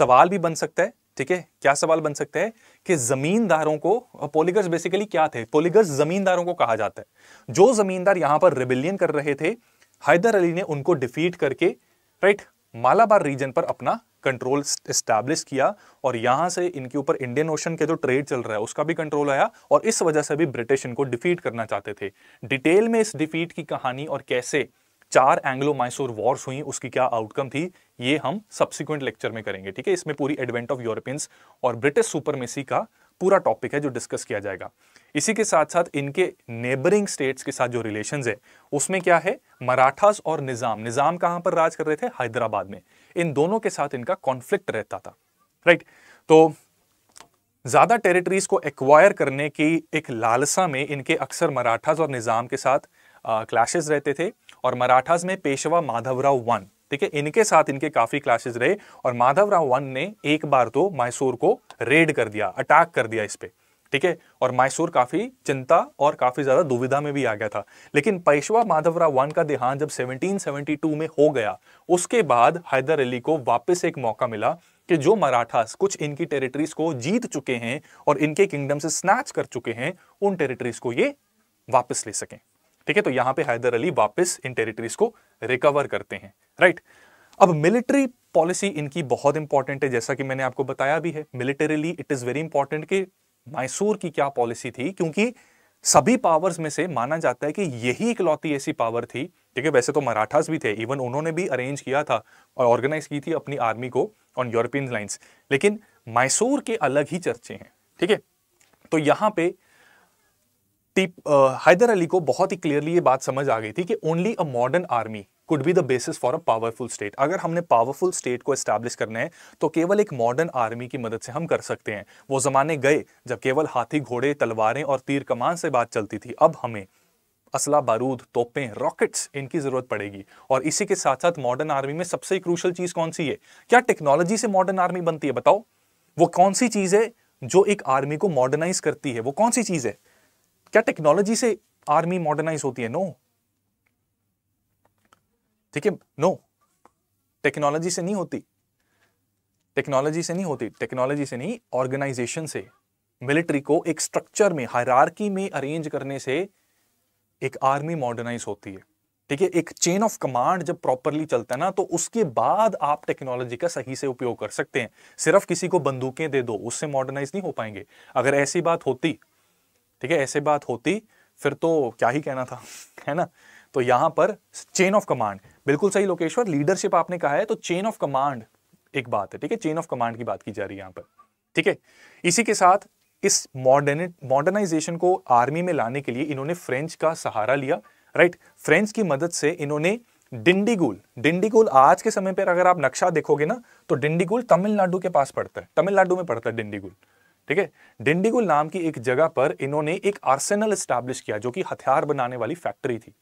सवाल भी बन सकता है ठीक है क्या सवाल बन सकता है कि जमींदारों को पोलिगर्स बेसिकली क्या थे पोलिगर्स जमींदारों को कहा जाता है जो जमींदार यहां पर रिबिलियन कर रहे थे हैदर अली ने उनको डिफीट करके राइट मालाबार रीजन पर अपना कंट्रोल इस्टेब्लिश किया और यहाँ से इनके ऊपर इंडियन ओशन के जो ट्रेड चल रहा है उसका भी कंट्रोल आया और इस वजह से भी ब्रिटिश इनको डिफीट करना चाहते थे डिटेल में इस डिफीट की कहानी और कैसे चार एंग्लो माइसोर वॉर्स हुई उसकी क्या आउटकम थी ये हम सब्सिक्वेंट लेक्चर में करेंगे ठीक है इसमें पूरी एडवेंट ऑफ यूरोपियंस और ब्रिटिश सुपरमेसी का पूरा टॉपिक है जो डिस्कस किया जाएगा इसी के साथ साथ इनके नेबरिंग स्टेट्स के साथ जो रिलेशन है उसमें क्या है मराठास और निज़ाम निज़ाम कहां पर राज कर रहे थे हैदराबाद में इन दोनों के साथ इनका कॉन्फ्लिक्ट रहता था राइट तो ज़्यादा टेरिटरीज को एक्वायर करने की एक लालसा में इनके अक्सर मराठास और निज़ाम के साथ क्लैशेस रहते थे और मराठास में पेशवा माधवराव वन ठीक है इनके साथ इनके काफी क्लासेस रहे और माधव राव वन ने एक बार तो मैसूर को रेड कर दिया अटैक कर दिया इस पर ठीक है और मैसूर काफी चिंता और काफी ज्यादा दुविधा में भी आ गया था लेकिन पेशवा माधवराव वन का देहांत जब 1772 में हो गया उसके बाद हैदर अली को वापस एक मौका मिला कि जो मराठास कुछ इनकी टेरिटरीज को जीत चुके हैं और इनके किंगडम से स्नैच कर चुके हैं उन टेरिटरीज को ये वापस ले सकें ठीक है तो यहां पे हैदर अली वापस इन टेरिटरीज को रिकवर करते हैं राइट अब मिलिट्री पॉलिसी इनकी बहुत इंपॉर्टेंट है जैसा कि मैंने आपको बताया भी है militarily it is very important कि मैसूर की क्या पॉलिसी थी क्योंकि सभी पावर्स में से माना जाता है कि यही इकलौती ऐसी पावर थी ठीक है वैसे तो मराठास भी थे इवन उन्होंने भी अरेंज किया था और ऑर्गेनाइज की थी अपनी आर्मी को ऑन यूरोपियन लाइन्स लेकिन मैसूर के अलग ही चर्चे हैं ठीक है तो यहां पे टीप हैदर अली को बहुत ही क्लियरली ये बात समझ आ गई थी कि only a modern army could be the basis for a powerful state अगर हमने पावरफुल स्टेट को इस्टेब्लिश करना है तो केवल एक मॉडर्न आर्मी की मदद से हम कर सकते हैं वो ज़माने गए जब केवल हाथी घोड़े तलवारें और तीर कमान से बात चलती थी अब हमें असला बारूद तोपें रॉकेट्स इनकी ज़रूरत पड़ेगी और इसी के साथ साथ मॉडर्न आर्मी में सबसे क्रूशल चीज़ कौन सी है क्या टेक्नोलॉजी से मॉडर्न आर्मी बनती है बताओ वो कौन सी चीज़ है जो एक आर्मी को मॉडर्नाइज करती है वो कौन सी चीज़ है क्या टेक्नोलॉजी से आर्मी मॉडर्नाइज होती है नो ठीक है नो टेक्नोलॉजी से नहीं होती टेक्नोलॉजी से नहीं होती टेक्नोलॉजी से नहीं ऑर्गेनाइजेशन से मिलिट्री को एक स्ट्रक्चर में हायरार्की में अरेंज करने से एक आर्मी मॉडर्नाइज होती है ठीक है एक चेन ऑफ कमांड जब प्रॉपरली चलता है ना तो उसके बाद आप टेक्नोलॉजी का सही से उपयोग कर सकते हैं सिर्फ किसी को बंदूकें दे दो उससे मॉडर्नाइज नहीं हो पाएंगे अगर ऐसी बात होती ठीक है ऐसे बात होती फिर तो क्या ही कहना था है ना तो यहां पर चेन ऑफ कमांड बिल्कुल सही लोकेश्वर लीडरशिप आपने कहा है तो चेन ऑफ कमांड एक बात है ठीक है चेन ऑफ कमांड की बात की जा रही है यहाँ पर ठीक है इसी के साथ इस मॉडर्न मॉडर्नाइजेशन को आर्मी में लाने के लिए इन्होंने फ्रेंच का सहारा लिया राइट फ्रेंच की मदद से इन्होंने डिंडीगुल डिंडीगुल आज के समय पर अगर आप नक्शा देखोगे ना तो डिंडीगुल तमिलनाडु के पास पड़ता है तमिलनाडु में पड़ता है डिंडीगुल ठीक है डिंडीगुल नाम की एक जगह पर इन्होंने एक आर्सेनल स्टैब्लिश किया जो कि हथियार बनाने वाली फैक्ट्री थी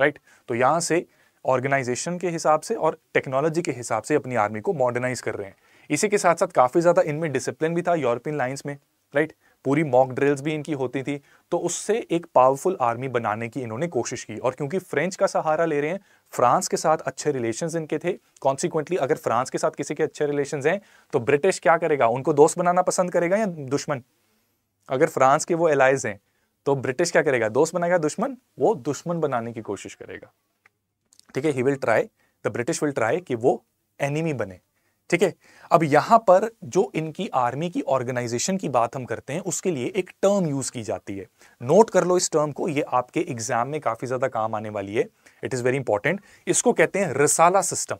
राइट तो यहाँ से ऑर्गेनाइजेशन के हिसाब से और टेक्नोलॉजी के हिसाब से अपनी आर्मी को मॉडर्नाइज कर रहे हैं इसी के साथ साथ काफ़ी ज़्यादा इनमें डिसिप्लिन भी था यूरोपियन लाइन्स में राइट पूरी मॉक ड्रिल्स भी इनकी होती थी तो उससे एक पावरफुल आर्मी बनाने की इन्होंने कोशिश की और क्योंकि फ्रेंच का सहारा ले रहे हैं फ्रांस के साथ अच्छे रिलेशंस इनके थे कॉन्सिक्वेंटली अगर फ्रांस के साथ किसी के अच्छे रिलेशंस हैं तो ब्रिटिश क्या करेगा उनको दोस्त बनाना पसंद करेगा या दुश्मन अगर फ्रांस के वो एलाइज हैं तो ब्रिटिश क्या करेगा दोस्त बनाएगा दुश्मन वो दुश्मन बनाने की कोशिश करेगा ठीक है he will try the British will try कि वो एनिमी बने ठीक है अब यहां पर जो इनकी आर्मी की ऑर्गेनाइजेशन की बात हम करते हैं उसके लिए एक टर्म यूज की जाती है नोट कर लो इस टर्म को ये आपके एग्जाम में काफी ज्यादा काम आने वाली है इट इज वेरी इंपॉर्टेंट इसको कहते हैं रिसाला सिस्टम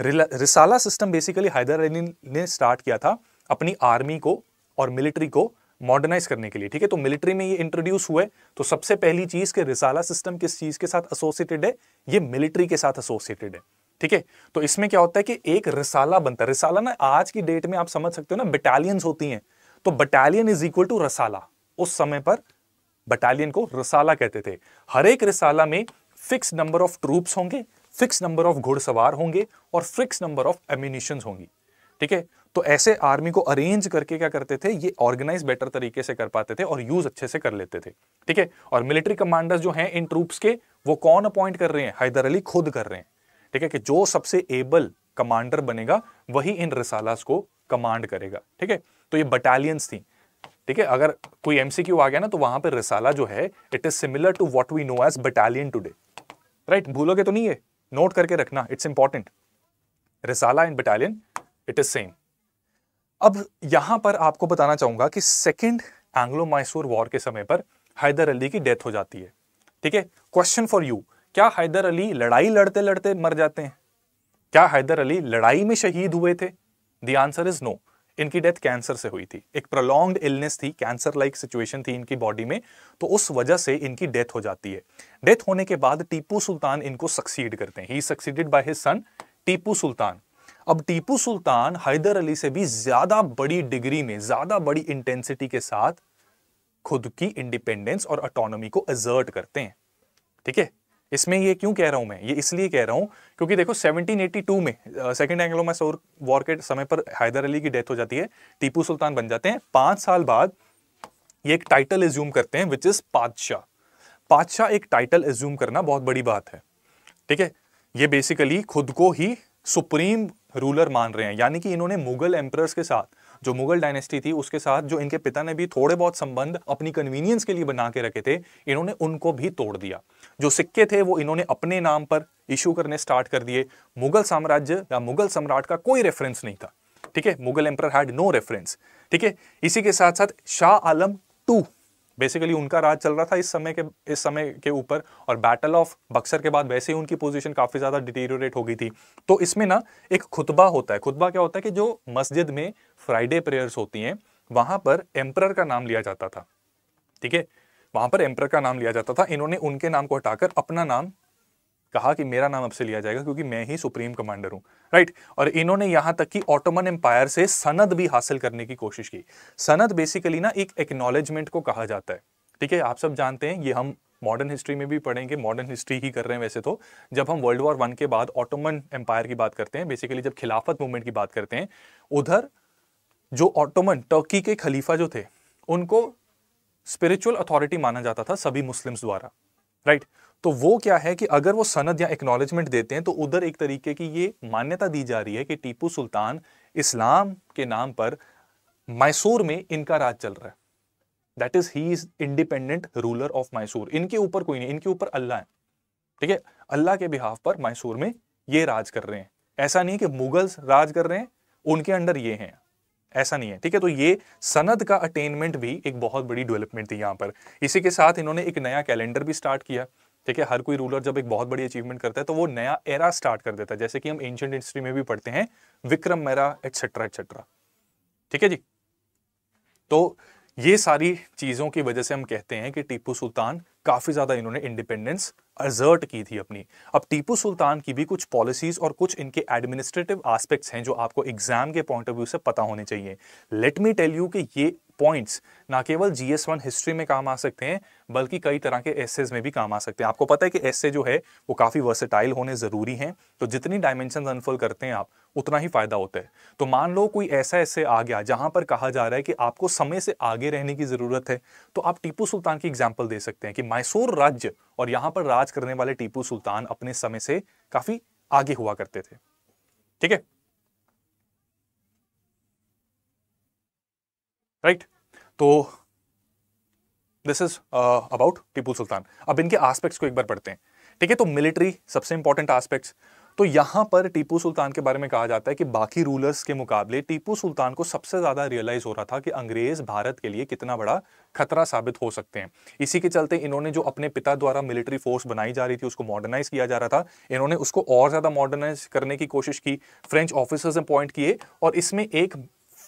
रिसाला सिस्टम बेसिकली हैदर अली ने स्टार्ट किया था अपनी आर्मी को और मिलिट्री को मॉडर्नाइज करने के लिए ठीक है तो मिलिट्री में ये इंट्रोड्यूस हुए तो सबसे पहली चीज के रिसाला सिस्टम किस चीज के साथ एसोसिएटेड है ये मिलिट्री के साथ एसोसिएटेड है ठीक है तो इसमें क्या होता है कि एक रिसाला बनता है रिसाला ना आज की डेट में आप समझ सकते हो ना बटालियंस होती हैं तो बटालियन इज इक्वल टू रसाला उस समय पर बटालियन को रसाला कहते थे हर एक रिसाला में फिक्स नंबर ऑफ ट्रूप्स होंगे फिक्स नंबर ऑफ घुड़सवार होंगे और फिक्स नंबर ऑफ एम्यूनिशन होंगी ठीक है तो ऐसे आर्मी को अरेंज करके क्या करते थे ये ऑर्गेनाइज बेटर तरीके से कर पाते थे और यूज अच्छे से कर लेते थे ठीक है और मिलिट्री कमांडर्स जो हैं इन ट्रूप्स के वो कौन अपॉइंट कर रहे हैं हैदर अली खुद कर रहे हैं ठीक है कि जो सबसे एबल कमांडर बनेगा वही इन रिसालास को कमांड करेगा ठीक है तो ये बटालियंस थी ठीक है अगर कोई एमसीक्यू आ गया ना तो वहां पर रिसाला जो है it is similar to what we know as battalion today right भूलोगे तो नहीं है नोट करके रखना इट्स इंपॉर्टेंट रिसाला in battalion it is same अब यहां पर आपको बताना चाहूंगा कि सेकेंड एंग्लो मैसूर वॉर के समय पर हैदर अली की डेथ हो जाती है ठीक है क्वेश्चन फॉर यू क्या हैदर अली लड़ाई लड़ते लड़ते मर जाते हैं क्या हैदर अली लड़ाई में शहीद हुए थे दी आंसर इज नो इनकी डेथ कैंसर से हुई थी एक प्रोलॉन्ग इलनेस थी कैंसर लाइक सिचुएशन थी इनकी बॉडी में तो उस वजह से इनकी डेथ हो जाती है डेथ होने के बाद टीपू सुल्तान इनको सक्सीड करते हैं he succeeded by his son Tipu Sultan अब टीपू सुल्तान हैदर अली से भी ज्यादा बड़ी डिग्री में ज्यादा बड़ी इंटेंसिटी के साथ खुद की इंडिपेंडेंस और ऑटोनॉमी को एजर्ट करते हैं ठीक है इसमें ये क्यों कह रहा हूं मैं ये इसलिए कह रहा हूँ क्योंकि देखो 1782 में सेकेंड एंग्लो मैसूर वॉर के समय पर हैदर अली की डेथ हो जाती है टीपू सुल्तान बन जाते हैं पांच साल बाद ये एक टाइटल एज्यूम करते हैं विच इज़ पादशाह पादशाह एक टाइटल एज्यूम करना बहुत बड़ी बात है ठीक है ये बेसिकली खुद को ही सुप्रीम रूलर मान रहे हैं यानी कि इन्होंने मुगल एम्प्रस के साथ जो मुगल डायनेस्टी थी उसके साथ जो इनके पिता ने भी थोड़े बहुत संबंध अपनी कन्वीनियंस के लिए बना के रखे थे इन्होंने उनको भी तोड़ दिया जो सिक्के थे वो इन्होंने अपने नाम पर इशू करने स्टार्ट कर दिए मुगल साम्राज्य या मुगल सम्राट का कोई रेफरेंस नहीं था ठीक है Mughal emperor had no reference ठीक है इसी के साथ साथ शाह आलम टू बेसिकली उनका राज चल रहा था इस समय के इस समय के ऊपर और बैटल ऑफ बक्सर के बाद वैसे ही उनकी पोजीशन काफ़ी ज़्यादा डिटीरियोरेट हो गई थी तो इसमें ना एक खुतबा होता है खुतबा क्या होता है कि जो मस्जिद में फ्राइडे प्रेयर्स होती हैं वहाँ पर एम्प्रर का नाम लिया जाता था ठीक है वहाँ पर एम्प्रर का नाम लिया जाता था इन्होंने उनके नाम को हटाकर अपना नाम कहा कि मेरा नाम अब से लिया जाएगा क्योंकि मैं ही सुप्रीम कमांडर हूँ राइट और इन्होंने यहां तक कि ऑटोमन एम्पायर से सनद भी हासिल करने की कोशिश की सनद बेसिकली ना एक एक्नोलेजमेंट को कहा जाता है ठीक है आप सब जानते हैं ये हम मॉडर्न हिस्ट्री में भी पढ़ेंगे मॉडर्न हिस्ट्री ही कर रहे हैं वैसे तो जब हम वर्ल्ड वॉर वन के बाद ऑटोमन एम्पायर की बात करते हैं बेसिकली जब खिलाफत मूवमेंट की बात करते हैं उधर जो ऑटोमन टर्की के खलीफा जो थे उनको स्पिरिचुअल अथॉरिटी माना जाता था सभी मुस्लिम्स द्वारा राइट right? तो वो क्या है कि अगर वो सनद या एक्नॉलेजमेंट देते हैं तो उधर एक तरीके की ये मान्यता दी जा रही है कि टीपू सुल्तान इस्लाम के नाम पर मैसूर में इनका राज चल रहा है that is he is independent ruler of Mysore इनके ऊपर कोई नहीं इनके ऊपर अल्लाह है ठीक है अल्लाह के बिहाफ पर मैसूर में ये राज कर रहे हैं ऐसा नहीं है कि मुगल्स राज कर रहे हैं उनके अंडर ये हैं ऐसा नहीं है ठीक है तो ये सनद का अटेनमेंट भी एक बहुत बड़ी डेवलपमेंट थी यहाँ पर इसी के साथ इन्होंने एक नया कैलेंडर भी स्टार्ट किया ठीक है हर कोई रूलर जब एक बहुत बड़ी अचीवमेंट करता है तो वो नया एरा स्टार्ट कर देता है जैसे कि हम एंशियंट हिस्ट्री में भी पढ़ते हैं विक्रम मेरा एट्सेट्रा एट्सेट्रा ठीक है जी तो ये सारी चीज़ों की वजह से हम कहते हैं कि टीपू सुल्तान काफ़ी ज़्यादा इन्होंने इंडिपेंडेंस अजर्ट की थी अपनी अब टीपू सुल्तान की भी कुछ पॉलिसीज़ और कुछ इनके एडमिनिस्ट्रेटिव एस्पेक्ट्स हैं जो आपको एग्जाम के पॉइंट ऑफ व्यू से पता होने चाहिए लेट मी टेल यू कि ये पॉइंट्स ना केवल जी एस वन हिस्ट्री में काम आ सकते हैं बल्कि कई तरह के एसेज में भी काम आ सकते हैं आपको पता है कि एसे जो है वो काफ़ी वर्सेटाइल होने ज़रूरी हैं तो जितनी डायमेंशन अनफोल्ड करते हैं आप उतना ही फ़ायदा होता है तो मान लो कोई ऐसा ऐसे आ गया जहाँ पर कहा जा रहा है कि आपको समय से आगे रहने की ज़रूरत है तो आप टीपू सुल्तान की एग्जाम्पल दे सकते हैं कि मैसूर राज्य और यहाँ पर राज करने वाले टीपू सुल्तान अपने समय से काफ़ी आगे हुआ करते थे ठीक है राइट तो this is about Tipu Sultan अब इनके आस्पेक्ट्स को एक बार पढ़ते हैं ठीक है तो मिलिट्री सबसे इंपॉर्टेंट आस्पेक्ट्स तो यहां पर टीपू सुल्तान के बारे में कहा जाता है कि बाकी रूलर्स के मुकाबले टीपू सुल्तान को सबसे ज़्यादा रियलाइज़ हो रहा था कि अंग्रेज़ भारत के लिए कितना बड़ा खतरा साबित हो सकते हैं इसी के चलते इन्होंने जो अपने पिता द्वारा मिलिट्री फोर्स बनाई जा रही थी उसको मॉडर्नाइज किया जा रहा था इन्होंने उसको और ज़्यादा मॉडर्नाइज करने की कोशिश की फ्रेंच ऑफिसर्स अपॉइंट किए और इसमें एक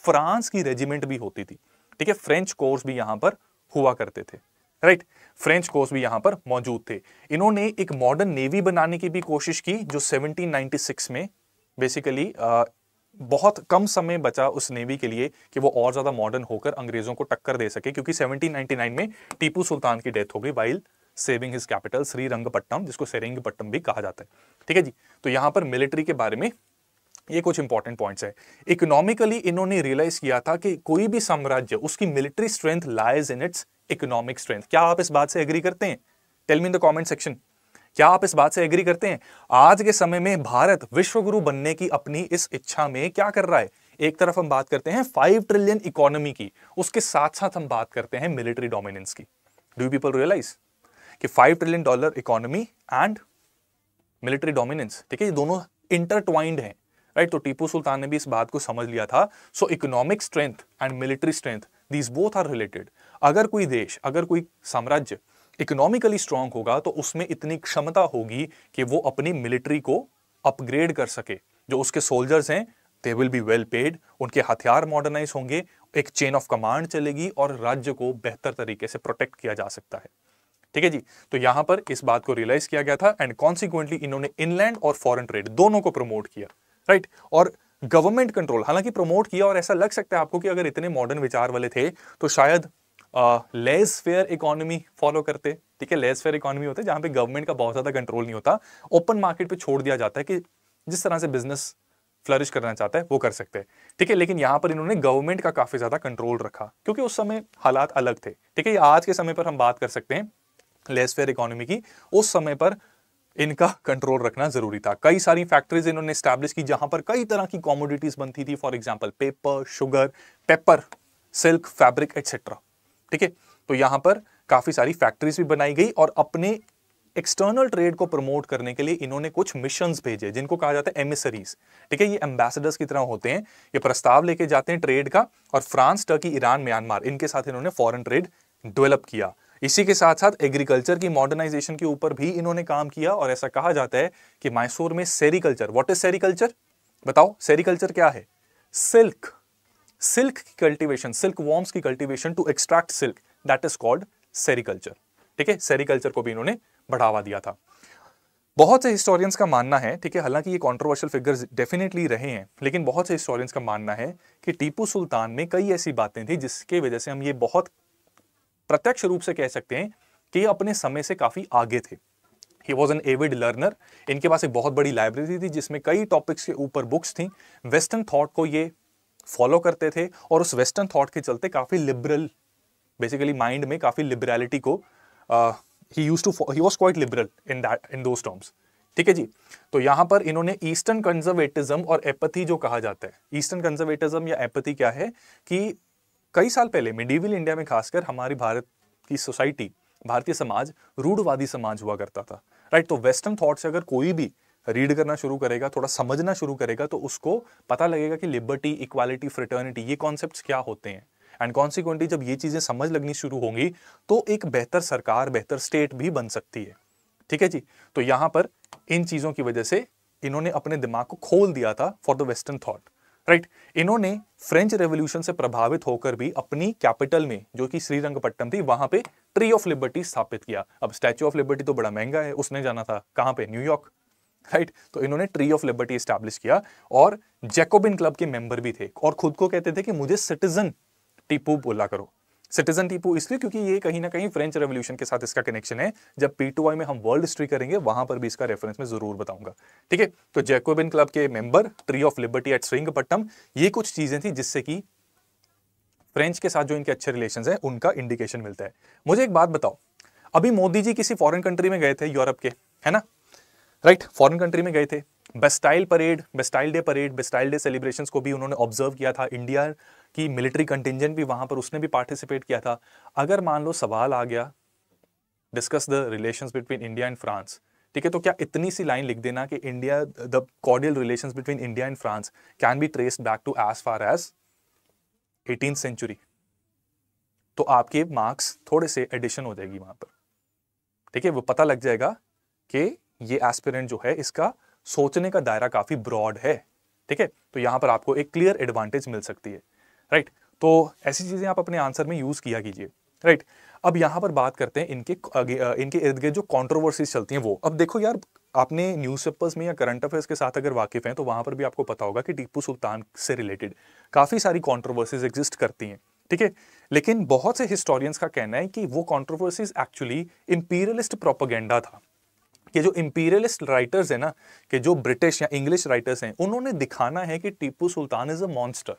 फ्रांस की रेजिमेंट भी होती थी ठीक है फ्रेंच कोर्स भी यहां पर हुआ करते थे राइट फ्रेंच कोर्स भी यहां पर मौजूद थे इन्होंने एक मॉडर्न नेवी बनाने की भी कोशिश की जो 1796 में बेसिकली बहुत कम समय बचा उस नेवी के लिए कि वो और ज़्यादा मॉडर्न होकर अंग्रेज़ों को टक्कर दे सके क्योंकि 1799 में टीपू सुल्तान की डेथ हो गई while saving his capital Srirangapatnam जिसको सेरिंगपट्टम भी कहा जाता है ठीक है जी तो यहां पर मिलिट्री के बारे में ये कुछ इंपॉर्टेंट पॉइंट्स है इकोनॉमिकली इन्होंने रियलाइज किया था कि कोई भी साम्राज्य उसकी military strength lies in its economic strength क्या आप इस बात से एग्री करते हैं tell me in the comment section क्या आप इस बात से एग्री करते हैं आज के समय में भारत विश्वगुरु बनने की अपनी इस इच्छा में क्या कर रहा है एक तरफ हम बात करते हैं फाइव ट्रिलियन इकोनॉमी की उसके साथ साथ हम बात करते हैं मिलिट्री डोमिनेंस की डू पीपल रियलाइज कि five trillion dollar economy and military dominance ठीक है ये दोनों इंटरट्वाइंड हैं राइट तो टीपू सुल्तान ने भी इस बात को समझ लिया था so economic strength and military strength these both are related अगर कोई देश अगर कोई साम्राज्य इकोनॉमिकली स्ट्रांग होगा तो उसमें इतनी क्षमता होगी कि वो अपनी मिलिट्री को अपग्रेड कर सके जो उसके सोल्जर्स हैं they will be well paid उनके हथियार मॉडर्नाइज होंगे एक चेन ऑफ कमांड चलेगी और राज्य को बेहतर तरीके से प्रोटेक्ट किया जा सकता है ठीक है जी तो यहां पर इस बात को रियलाइज किया गया था एंड कॉन्सिक्वेंटली इन्होंने इनलैंड और फॉरेन ट्रेड दोनों को प्रमोट किया राइट और गवर्नमेंट कंट्रोल हालांकि प्रमोट किया और ऐसा लग सकता है आपको कि अगर इतने मॉडर्न विचार वाले थे तो शायद लेस फेयर इकोनॉमी फॉलो करते ठीक है लेस फेयर इकोनॉमी होते जहां पे गवर्नमेंट का बहुत ज़्यादा कंट्रोल नहीं होता ओपन मार्केट पे छोड़ दिया जाता है कि जिस तरह से बिजनेस फ्लरिश करना चाहता है वो कर सकते हैं ठीक है लेकिन यहाँ पर इन्होंने गवर्नमेंट का काफ़ी ज़्यादा कंट्रोल रखा क्योंकि उस समय हालात अलग थे ठीक है आज के समय पर हम बात कर सकते हैं लेस फेयर इकोनॉमी की उस समय पर इनका कंट्रोल रखना जरूरी था कई सारी फैक्ट्रीज इन्होंने स्टैब्लिश की जहां पर कई तरह की कॉमोडिटीज बनती थी for example paper sugar paper silk fabric etcetera ठीक है तो यहां पर काफी सारी फैक्ट्रीज भी बनाई गई और अपने एक्सटर्नल ट्रेड को प्रमोट करने के लिए इन्होंने कुछ मिशन भेजे जिनको कहा जाता है एमिसरीज ठीक है ये एम्बेसडर्स की तरह होते हैं ये प्रस्ताव लेके जाते हैं ट्रेड का और फ्रांस टर्की ईरान म्यांमार इनके साथ इन्होंने फॉरेन ट्रेड डेवलप किया इसी के साथ साथ एग्रीकल्चर की मॉडर्नाइजेशन के ऊपर भी इन्होंने काम किया और ऐसा कहा जाता है कि मैसूर में सेरिकल्चर वॉट इज सेरिकल्चर बताओ सेरिकल्चर क्या है सिल्क सिल्क की कल्टिवेशन सिल्क वॉर्म्स की cultivation to extract silk that is called sericulture ठीक है सेरिकल्चर को भी इन्होंने बढ़ावा दिया था बहुत से हिस्टोरियंस का मानना है ठीक है हालांकि ये कंट्रोवर्शियल फिगर्स डेफिनेटली रहे हैं लेकिन बहुत से हिस्टोरियंस का मानना है कि टीपू सुल्तान में कई ऐसी बातें थी जिसके वजह से हम ये बहुत प्रत्यक्ष रूप से कह सकते हैं कि अपने समय से काफ़ी आगे थे he was an avid learner इनके पास एक बहुत बड़ी लाइब्रेरी थी जिसमें कई टॉपिक्स के ऊपर बुक्स थी वेस्टर्न थॉट को ये फॉलो करते थे और उस वेस्टर्न थॉट के चलते काफ़ी लिबरल बेसिकली माइंड में काफ़ी लिबरलिटी को he use to he was quite liberal in that in those terms ठीक है जी तो यहां पर इन्होंने ईस्टर्न कंजर्वेटिज्म और एपथी जो कहा जाता है ईस्टर्न कंजर्वेटिज्म या एपथी क्या है कि कई साल पहले मिडीविल इंडिया में खासकर हमारी भारत की सोसाइटी भारतीय समाज रूढ़वादी समाज हुआ करता था राइट तो वेस्टर्न थॉट से अगर कोई भी रीड करना शुरू करेगा थोड़ा समझना शुरू करेगा तो उसको पता लगेगा कि लिबर्टी इक्वालिटी फ्रिटर्निटी ये कॉन्सेप्ट क्या होते हैं एंड कॉन्सिक्वेंटली जब ये चीज़ें समझ लगनी शुरू होंगी तो एक बेहतर सरकार बेहतर स्टेट भी बन सकती है ठीक है जी तो यहां पर इन चीज़ों की वजह से इन्होंने अपने दिमाग को खोल दिया था for the western thought right इन्होंने फ्रेंच रेवोल्यूशन से प्रभावित होकर भी अपनी कैपिटल में जो कि श्रीरंगपट्टम थी वहां पे ट्री ऑफ लिबर्टी स्थापित किया अब स्टैच्यू ऑफ लिबर्टी तो बड़ा महंगा है उसने जाना था कहां पे न्यूयॉर्क राइट तो इन्होंने ट्री ऑफ लिबर्टी स्टैब्लिश किया और जैकोबिन क्लब के मेंबर भी थे और खुद को कहते थे कि मुझे सिटीजन टीपू बोला करो सिटीजन टीपू इसलिए क्योंकि ये कहीं ना कहीं फ्रेंच रेवोल्यूशन के साथ इसका कनेक्शन है जब पी टू आई में हम वर्ल्ड हिस्ट्री करेंगे वहां पर भी इसका रेफरेंस में जरूर बताऊंगा ठीक है तो जैकोबिन क्लब के member tree of liberty at Pattam ये कुछ चीजें थी जिससे कि फ्रेंच के साथ जो इनके अच्छे रिलेशन है उनका इंडिकेशन मिलता है मुझे एक बात बताओ अभी मोदी जी किसी फॉरन कंट्री में गए थे यूरोप के है ना राइट फॉरन कंट्री में गए थे Bastille parade Bastille day parade Bastille day celebrations को भी उन्होंने ऑब्जर्व किया था इंडिया कि मिलिट्री कंटिजेंट भी वहां पर उसने भी पार्टिसिपेट किया था अगर मान लो सवाल आ गया discuss the relation between India and France ठीक है तो क्या इतनी सी लाइन लिख देना कि India the cordial relation between India and France can be trace back to as far as eighteen century तो आपके मार्क्स थोड़े से एडिशन हो जाएगी वहां पर ठीक है वो पता लग जाएगा कि ये एस्पिरेंट जो है इसका सोचने का दायरा काफी ब्रॉड है ठीक है तो यहां पर आपको एक क्लियर एडवांटेज मिल सकती है राइट तो ऐसी चीज़ें आप अपने आंसर में यूज़ किया कीजिए राइट अब यहां पर बात करते हैं इनके इनके इर्द गिर्द जो कॉन्ट्रोवर्सीज चलती हैं वो अब देखो यार आपने न्यूज़पेपर्स में या करंट अफेयर्स के साथ अगर वाकिफ़ हैं तो वहां पर भी आपको पता होगा कि टीपू सुल्तान से रिलेटेड काफ़ी सारी कॉन्ट्रोवर्सीज एग्जिस्ट करती हैं ठीक है लेकिन बहुत से हिस्टोरियंस का कहना है कि वो कॉन्ट्रोवर्सीज एक्चुअली इंपीरियलिस्ट प्रोपोगेंडा था कि जो इंपीरियलिस्ट राइटर्स है ना कि जो ब्रिटिश या इंग्लिश राइटर्स हैं उन्होंने दिखाना है कि Tipu Sultan is a monster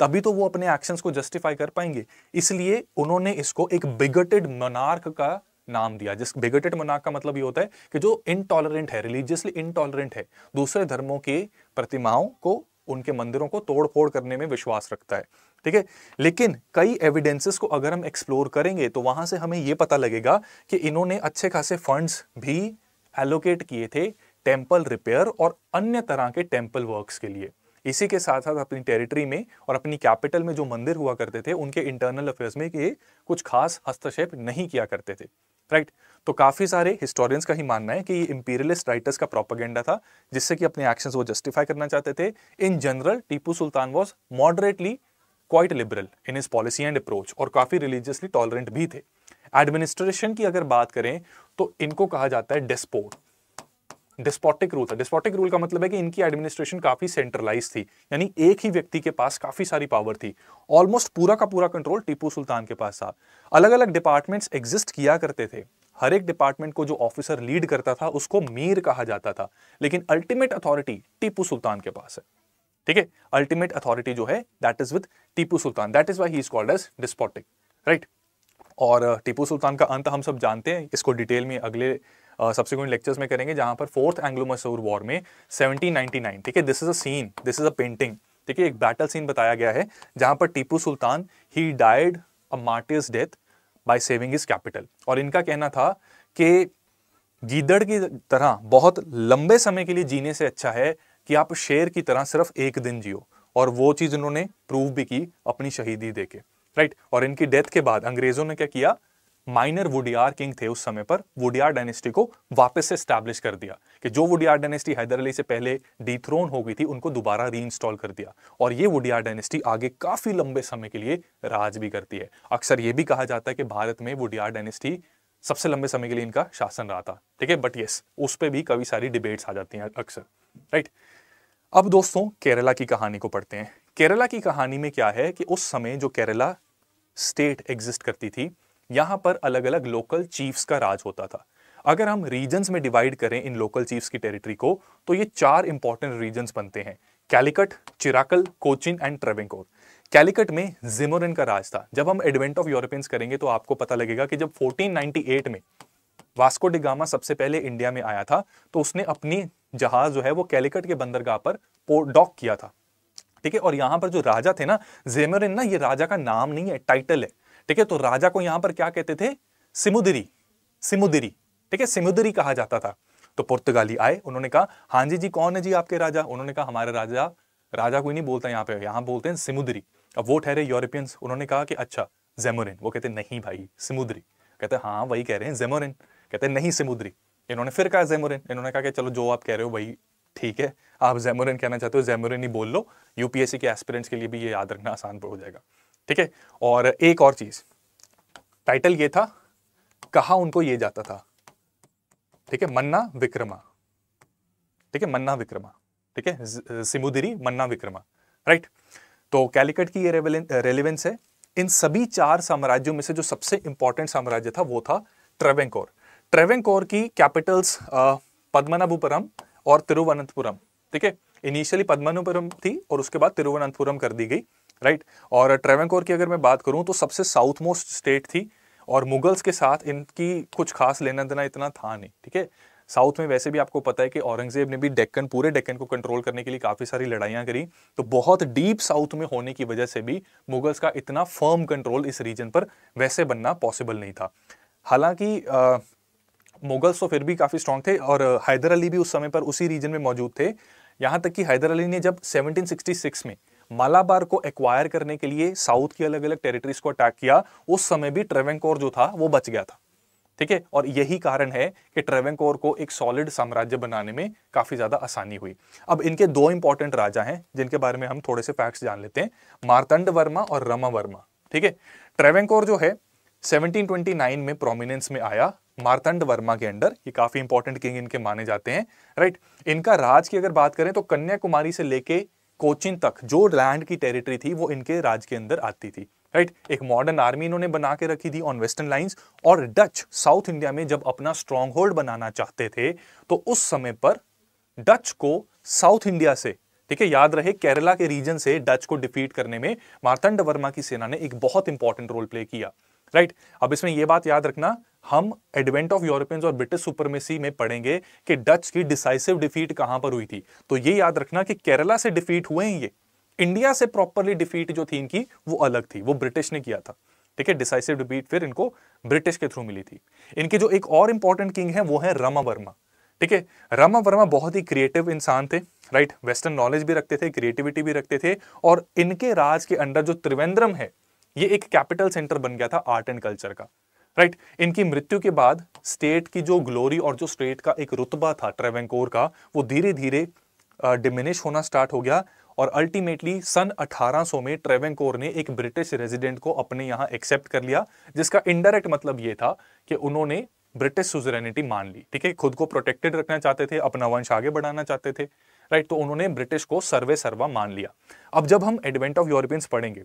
तभी तो वो अपने एक्शंस को जस्टिफाई कर पाएंगे इसलिए उन्होंने इसको एक बिगटेड मनार्क का नाम दिया जिस बिगटेड मनार्क का मतलब ये होता है कि जो इनटॉलरेंट है रिलीजियसली इनटॉलरेंट है दूसरे धर्मों की प्रतिमाओं को उनके मंदिरों को तोड़ फोड़ करने में विश्वास रखता है ठीक है लेकिन कई एविडेंसेस को अगर हम एक्सप्लोर करेंगे तो वहां से हमें ये पता लगेगा कि इन्होंने अच्छे खासे फंड्स भी एलोकेट किए थे टेम्पल रिपेयर और अन्य तरह के टेम्पल वर्क्स के लिए इसी के साथ साथ अपनी टेरिटरी में और अपनी कैपिटल में जो मंदिर हुआ करते थे उनके इंटरनल अफेयर्स में ये कुछ खास हस्तक्षेप नहीं किया करते थे राइट right? तो काफ़ी सारे हिस्टोरियंस का ही मानना है कि ये इंपीरियलिस्ट राइटर्स का प्रोपागेंडा था जिससे कि अपने एक्शंस वो जस्टिफाई करना चाहते थे in general Tipu Sultan was moderately quite liberal in his policy and approach और काफ़ी रिलीजियसली टॉलरेंट भी थे एडमिनिस्ट्रेशन की अगर बात करें तो इनको कहा जाता है डेस्पोट डिस्पोटिक रूल था डिस्पोटिक रूल का मतलब है कि इनकी एडमिनिस्ट्रेशन काफी सेंट्रलाइज थी यानी एक ही व्यक्ति के पास काफी सारी पावर थी ऑलमोस्ट पूरा का पूरा कंट्रोल टीपू सुल्तान के पास था अलग अलग डिपार्टमेंट्स एग्जिस्ट किया करते थे हर एक डिपार्टमेंट को जो ऑफिसर लीड करता था उसको मीर कहा जाता था लेकिन अल्टीमेट अथॉरिटी टीपू सुल्तान के पास है ठीक है अल्टीमेट अथॉरिटी जो है that is with Tipu Sultan that is why is called as despotic right और टीपू सुल्तान का अंत हम सब जानते हैं इसको डिटेल में अगले सब्सिक्वेंट uh, लेक्चर्स में करेंगे जहां पर फोर्थ एंग्लो मसूर वॉर में 1799 ठीक है this is a scene this is a painting ठीक है एक बैटल सीन बताया गया है जहां पर Tipu Sultan he died a martyr's death by saving his capital और इनका कहना था कि गीदड़ की तरह बहुत लंबे समय के लिए जीने से अच्छा है कि आप शेर की तरह सिर्फ एक दिन जियो और वो चीज़ इन्होंने प्रूव भी की अपनी शहीदी देके के राइट और इनकी डेथ के बाद अंग्रेजों ने क्या किया माइनर वुडियार किंग थे उस समय पर वुडियार डायनेस्टी को वापस से स्टैब्लिश कर दिया कि जो वुडियार डायनेस्टी हैदर अली से पहले डिथ्रोन हो गई थी उनको दोबारा री कर दिया और ये वुडियार डायनेस्टी आगे काफ़ी लंबे समय के लिए राज भी करती है अक्सर ये भी कहा जाता है कि भारत में वुडियार डायनेस्टी सबसे लंबे समय के लिए इनका शासन रहा था ठीक है बट यस उस पर भी कभी सारी डिबेट्स आ जाती हैं अक्सर राइट अब दोस्तों केरला की कहानी को पढ़ते हैं केरला की कहानी में क्या है कि उस समय जो केरला स्टेट एग्जिस्ट करती थी यहाँ पर अलग अलग लोकल चीफ्स का राज होता था अगर हम रीजन्स में डिवाइड करें इन लोकल चीफ्स की टेरिटरी को तो ये चार इंपॉर्टेंट रीजन्स बनते हैं कैलिकट चिराकल कोचिन एंड ट्रेवेंकोर कैलिकट में जिमोरन का राज था जब हम एडवेंट ऑफ यूरोपियंस करेंगे तो आपको पता लगेगा कि जब 1498 में वास्को डिगामा सबसे पहले इंडिया में आया था तो उसने अपनी जहाज जो है वो कैलिकट के बंदरगाह पर डॉक किया था ठीक है और यहां पर जो राजा थे ना जेमरिन ना ये राजा का नाम नहीं है टाइटल है ठीक है तो राजा को यहां पर क्या कहते थे सिमुदिरी सिमुदिरी ठीक है सिमुदिरी कहा जाता था तो पुर्तगाली आए उन्होंने कहा हाँ जी जी कौन है जी आपके राजा उन्होंने कहा हमारे राजा राजा कोई नहीं बोलता यहाँ पे यहाँ बोलते हैं सिमुदरी अब वो ठहरे यूरोपियंस उन्होंने कहा कि अच्छा जेमोरिन वो कहते नहीं भाई सिमुदरी कहते हाँ वही कह रहे हैं जेमोरिन कहते नहीं सिमुदरी इन्होंने फिर कहा जेमोरिन इन्होंने कहा कि चलो जो आप कह रहे हो वही ठीक है आप जेमोरिन कहना चाहते हो जेमोरिन ही बोल लो यूपीएससी के एस्पिरेंट्स के लिए भी ये याद रखना आसान हो जाएगा ठीक है और एक और चीज़ टाइटल ये था कहा उनको ये जाता था ठीक है मन्ना विक्रमा ठीक है मन्ना विक्रमा ठीक है सिमुदिरी मन्ना विक्रमा राइट तो कैलिकट की ये रेलिवेंस है इन सभी चार साम्राज्यों में से जो सबसे इंपॉर्टेंट साम्राज्य था वो था ट्रेवेंकोर ट्रेवेंकोर की कैपिटल्स पद्मनाभुपुरम और तिरुवनंतपुरम ठीक है इनिशियली पद्मनाभपुरम थी और उसके बाद तिरुवनंतपुरम कर दी गई राइट और ट्रेवेंकोर की अगर मैं बात करूँ तो सबसे साउथ मोस्ट स्टेट थी और मुगल्स के साथ इनकी कुछ खास लेना देना इतना था नहीं ठीक है साउथ में वैसे भी आपको पता है कि औरंगजेब ने भी डेक्कन पूरे डेक्कन को कंट्रोल करने के लिए काफ़ी सारी लड़ाइयाँ करी तो बहुत डीप साउथ में होने की वजह से भी मुगल्स का इतना फर्म कंट्रोल इस रीजन पर वैसे बनना पॉसिबल नहीं था हालांकि मुगल्स तो फिर भी काफ़ी स्ट्रांग थे और हैदर अली भी उस समय पर उसी रीजन में मौजूद थे यहाँ तक कि हैदर अली ने जब 1766 में मालाबार को एक्वायर करने के लिए साउथ की अलग अलग टेरिटरीज को अटैक किया उस समय भी ट्रेवेंकोर जो था वो बच गया था ठीक है और यही कारण है कि ट्रेवेंकोर को एक सॉलिड साम्राज्य बनाने में काफी ज्यादा आसानी हुई अब इनके दो इंपॉर्टेंट राजा हैं जिनके बारे में हम थोड़े से फैक्ट्स जान लेते हैं मारतंड वर्मा और रमा वर्मा ठीक है ट्रेवेंकोर जो है 1729 में प्रोमिनेंस में आया मारतंड वर्मा के अंडर ये काफी इंपॉर्टेंट किंग इनके माने जाते हैं राइट इनका राज की अगर बात करें तो कन्याकुमारी से लेके कोचिन तक जो लैंड की टेरिटरी थी वो इनके राज के अंदर आती थी राइट right? एक मॉडर्न आर्मी इन्होंने बना के रखी थी ऑन वेस्टर्न लाइंस और डच साउथ इंडिया में जब अपना स्ट्रॉन्ग होल्ड बनाना चाहते थे तो उस समय पर डच को साउथ इंडिया से ठीक है याद रहे केरला के रीजन से डच को डिफीट करने में मार्तंड वर्मा की सेना ने एक बहुत इंपॉर्टेंट रोल प्ले किया राइट right? अब इसमें यह बात याद रखना हम एडवेंट ऑफ यूरोपियंस और ब्रिटिश सुपरमेसी में पढ़ेंगे कि डच की डिसाइसिव डिफीट कहां पर हुई थी तो ये याद रखना कि केरला से डिफीट हुए हैं ये इंडिया से प्रॉपरली डिफीट जो थी इनकी वो अलग थी वो ब्रिटिश ने किया था ठीक है डिसाइसिव डिफीट फिर इनको ब्रिटिश के थ्रू मिली थी इनके जो एक और इंपॉर्टेंट किंग है वो है रमा वर्मा ठीक है रमा वर्मा बहुत ही क्रिएटिव इंसान थे राइट वेस्टर्न नॉलेज भी रखते थे क्रिएटिविटी भी रखते थे और इनके राज के अंडर जो त्रिवेंद्रम है ये एक कैपिटल सेंटर बन गया था आर्ट एंड कल्चर का राइट right? इनकी मृत्यु के बाद स्टेट की जो ग्लोरी और जो स्टेट का एक रुतबा था ट्रेवेंकोर का वो धीरे धीरे डिमिनिश होना स्टार्ट हो गया और अल्टीमेटली सन 1800 में ट्रेवेंकोर ने एक ब्रिटिश रेजिडेंट को अपने यहां एक्सेप्ट कर लिया जिसका इनडायरेक्ट मतलब ये था कि उन्होंने ब्रिटिश सुजरेनिटी मान ली ठीक है खुद को प्रोटेक्टेड रखना चाहते थे अपना वंश आगे बढ़ाना चाहते थे राइट तो उन्होंने ब्रिटिश को सर्वे सर्वा मान लिया अब जब हम एडवेंट ऑफ यूरोपियंस पढ़ेंगे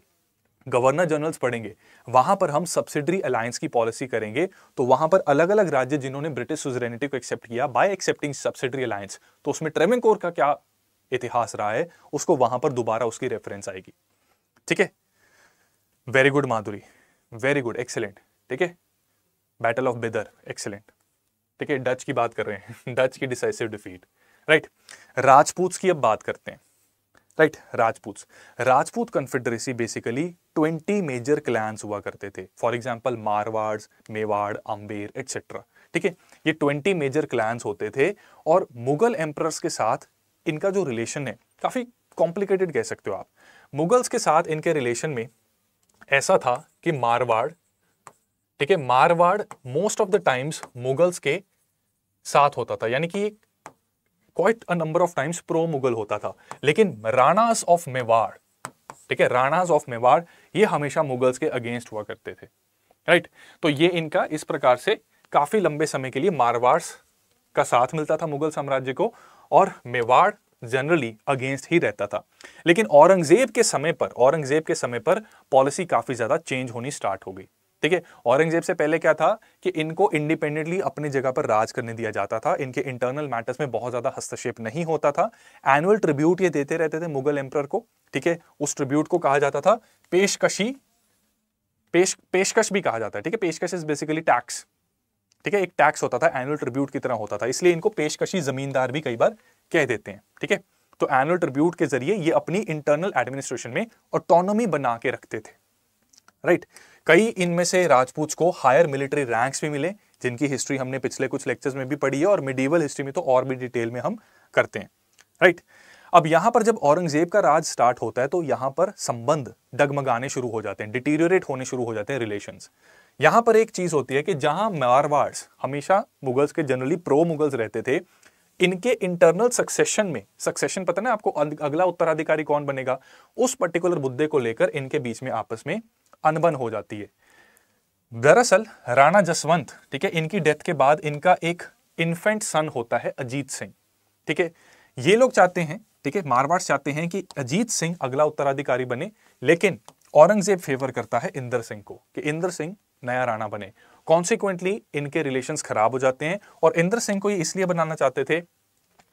गवर्नर जनरल्स पढ़ेंगे वहां पर हम सब्सिडरी अलायंस की पॉलिसी करेंगे तो वहां पर अलग अलग राज्य जिन्होंने ब्रिटिश सुजरेनिटी को एक्सेप्ट किया बाय एक्सेप्टिंग सब्सिडरी अलायंस तो उसमें ट्रेमिन कोर का क्या इतिहास रहा है उसको वहां पर दोबारा उसकी रेफरेंस आएगी ठीक है very good Madhuri very good excellent ठीक है बैटल ऑफ बिदर एक्सेलेंट ठीक है डच की बात कर रहे हैं डच की डिसाइसिव डिफीट राइट राजपूत की अब बात करते हैं right Rajput Rajput confederacy basically twenty major clans हुआ करते थे for example Marwar Mewar Amber etcetera ठीक है ये ट्वेंटी मेजर क्लैंस होते थे और मुगल एम्प्रस के साथ इनका जो रिलेशन है काफ़ी कॉम्प्लिकेटेड कह सकते हो आप मुगल्स के साथ इनके रिलेशन में ऐसा था कि मारवाड़ ठीक है Marwar most of the times Mughals के साथ होता था यानी कि quite a number of times pro Mughal होता था लेकिन राणास ऑफ मेवाड़ ठीक है राणाज ऑफ मेवाड़ ये हमेशा मुगल्स के अगेंस्ट हुआ करते थे राइट तो ये इनका इस प्रकार से काफी लंबे समय के लिए मारवाड़ का साथ मिलता था मुगल साम्राज्य को और मेवाड़ जनरली अगेंस्ट ही रहता था लेकिन औरंगजेब के समय पर औरंगजेब के समय पर पॉलिसी काफ़ी ज़्यादा चेंज होनी स्टार्ट हो गई ठीक है औरंगजेब से पहले क्या था कि इनको इंडिपेंडेंटली अपनी जगह पर राज करने दिया जाता था इनके इंटरनल मैटर्स में बहुत ज़्यादा हस्तक्षेप नहीं होता था एनुअल ट्रिब्यूट ये देते रहते थे मुगल एम्पर को ठीक है उस ट्रिब्यूट को कहा जाता था पेशकशी पेश पेशकश भी कहा जाता है ठीक है पेशकश इज बेसिकली टैक्स ठीक है एक टैक्स होता था एनुअल ट्रिब्यूट की तरह होता था इसलिए इनको पेशकशी जमींदार भी कई बार कह देते हैं ठीक है तो एनुअल ट्रिब्यूट के जरिए ये अपनी इंटरनल एडमिनिस्ट्रेशन में ऑटोनोमी बना के रखते थे राइट right? कई इनमें से राजपूत को हायर मिलिट्री रैंक्स भी मिले जिनकी हिस्ट्री हमने पिछले कुछ लेक्चर्स में भी पढ़ी है और मिडीवल हिस्ट्री में तो और भी डिटेल में हम करते हैं राइट अब यहां पर जब औरंगजेब का राज स्टार्ट होता है तो यहां पर संबंध डगमगाने शुरू हो जाते हैं डिटीरियोरेट होने शुरू हो जाते हैं रिलेशन यहां पर एक चीज़ होती है कि जहां मारवाड्स हमेशा मुगल्स के जनरली प्रो मुगल्स रहते थे इनके इंटरनल सक्सेशन में सक्सेशन पता ना आपको अगला उत्तराधिकारी कौन बनेगा उस पर्टिकुलर मुद्दे को लेकर इनके बीच में आपस में अनबन हो जाती है दरअसल राणा जसवंत ठीक है इनकी डेथ के बाद इनका एक इन्फेंट सन होता है अजीत सिंह ठीक है ये लोग चाहते हैं ठीक है मारवाड़ चाहते हैं कि अजीत सिंह अगला उत्तराधिकारी बने लेकिन औरंगजेब फेवर करता है इंदर सिंह को कि इंदर सिंह नया राणा बने कॉन्सिक्वेंटली इनके रिलेशंस खराब हो जाते हैं और इंदर सिंह को ये इसलिए बनाना चाहते थे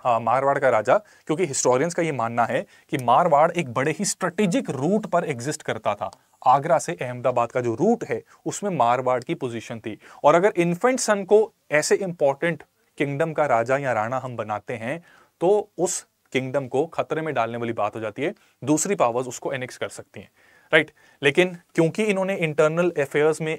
आ, मारवाड़ का राजा क्योंकि हिस्टोरियंस का ये मानना है कि मारवाड़ एक बड़े ही स्ट्रेटेजिक रूट पर एग्जिस्ट करता था आगरा से अहमदाबाद का जो रूट है उसमें मारवाड़ की पोजीशन थी और अगर इन्फेंट सन को ऐसे इंपॉर्टेंट किंगडम का राजा या राणा हम बनाते हैं तो उस किंगडम को खतरे में डालने वाली बात हो जाती है दूसरी पावर्स उसको एनेक्स कर सकती हैं राइट लेकिन क्योंकि इन्होंने इंटरनल अफेयर्स में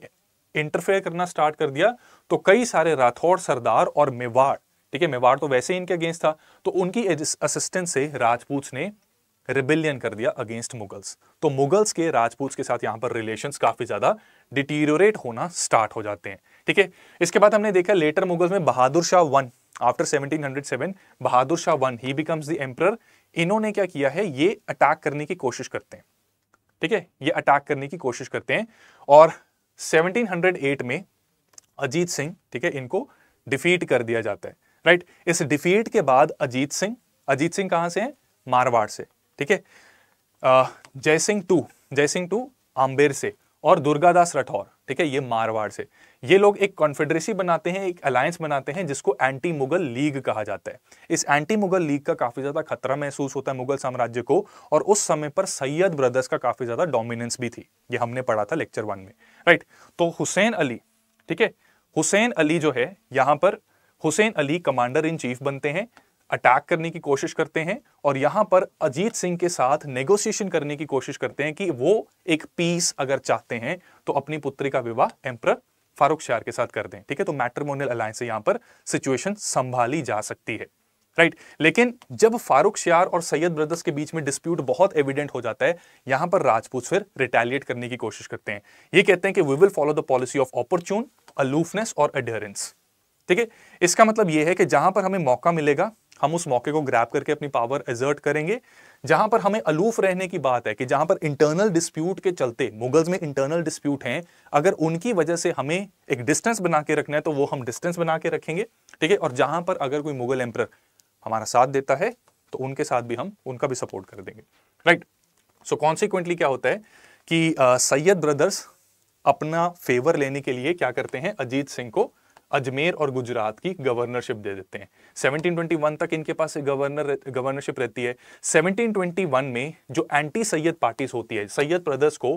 इंटरफेयर करना स्टार्ट कर दिया तो कई सारे राठौड़ सरदार और मेवाड़ ठीक है मेवाड़ तो वैसे ही इनके अगेंस्ट था तो उनकी असिस्टेंट से राजपूत ने रिबिलियन कर दिया अगेंस्ट मुगल्स तो मुगल्स के राजपूत के साथ यहां पर रिलेशन काफ़ी ज़्यादा डिटीरियोरेट होना स्टार्ट हो जाते हैं ठीक है इसके बाद हमने देखा लेटर मुगल्स में Bahadur Shah one after 1707 Bahadur Shah one he becomes the emperor इन्होंने क्या किया है ये अटैक करने की कोशिश करते हैं ठीक है ये अटैक करने की कोशिश करते हैं और 1708 में अजीत सिंह ठीक है इनको डिफीट कर दिया जाता है राइट इस डिफीट के बाद अजीत सिंह अजीत सिंह कहां से हैं मारवाड़ से ठीक है जयसिंह टू जयसिंह टू आम्बेर से और दुर्गादास राठौर ठीक है ये मारवाड़ से ये लोग एक कॉन्फेडरेसी बनाते हैं एक अलायंस बनाते हैं जिसको एंटी मुगल लीग कहा जाता है इस एंटी मुगल लीग का काफ़ी ज़्यादा खतरा महसूस होता है मुगल साम्राज्य को और उस समय पर सैयद ब्रदर्स का काफ़ी ज़्यादा डोमिनेंस भी थी ये हमने पढ़ा था लेक्चर वन में राइट तो हुसैन अली ठीक है हुसैन अली जो है यहां पर Hussain Ali commander in chief बनते हैं अटैक करने की कोशिश करते हैं और यहां पर अजीत सिंह के साथ नेगोशिएशन करने की कोशिश करते हैं कि वो एक पीस अगर चाहते हैं तो अपनी पुत्री का विवाह एम्पर फारूक शाह के साथ कर दें ठीक है तो मैट्रिमोनियल अलायंस से यहां पर सिचुएशन संभाली जा सकती है राइट right. लेकिन जब फारूक श्यार और सैयद ब्रदर्स के बीच में डिस्प्यूट बहुत एविडेंट हो जाता है यहां पर राजपूत फिर रिटेलिएट करने की कोशिश करते हैं ये कहते हैं कि we will follow the policy of opportune aloofness और अडेरेंस ठीक है इसका मतलब यह है कि जहां पर हमें मौका मिलेगा हम उस मौके को ग्रैप करके अपनी पावर एजर्ट करेंगे जहां पर हमें अलूफ रहने की बात है कि जहां पर इंटरनल डिस्प्यूट के चलते मुगल्स में इंटरनल डिस्प्यूट हैं अगर उनकी वजह से हमें एक डिस्टेंस बना के रखना है तो वो हम डिस्टेंस बना के रखेंगे ठीक है और जहां पर अगर कोई मुगल एम्पर हमारा साथ देता है तो उनके साथ भी हम उनका भी सपोर्ट कर देंगे राइट सो कॉन्सिक्वेंटली क्या होता है कि सैयद ब्रदर्स अपना फेवर लेने के लिए क्या करते हैं अजीत सिंह को अजमेर और गुजरात की गवर्नरशिप दे देते हैं 1721 तक इनके पास गवर्नर गवर्नरशिप रहती है 1721 में जो एंटी सैयद पार्टीज होती है सैयद ब्रदर्स को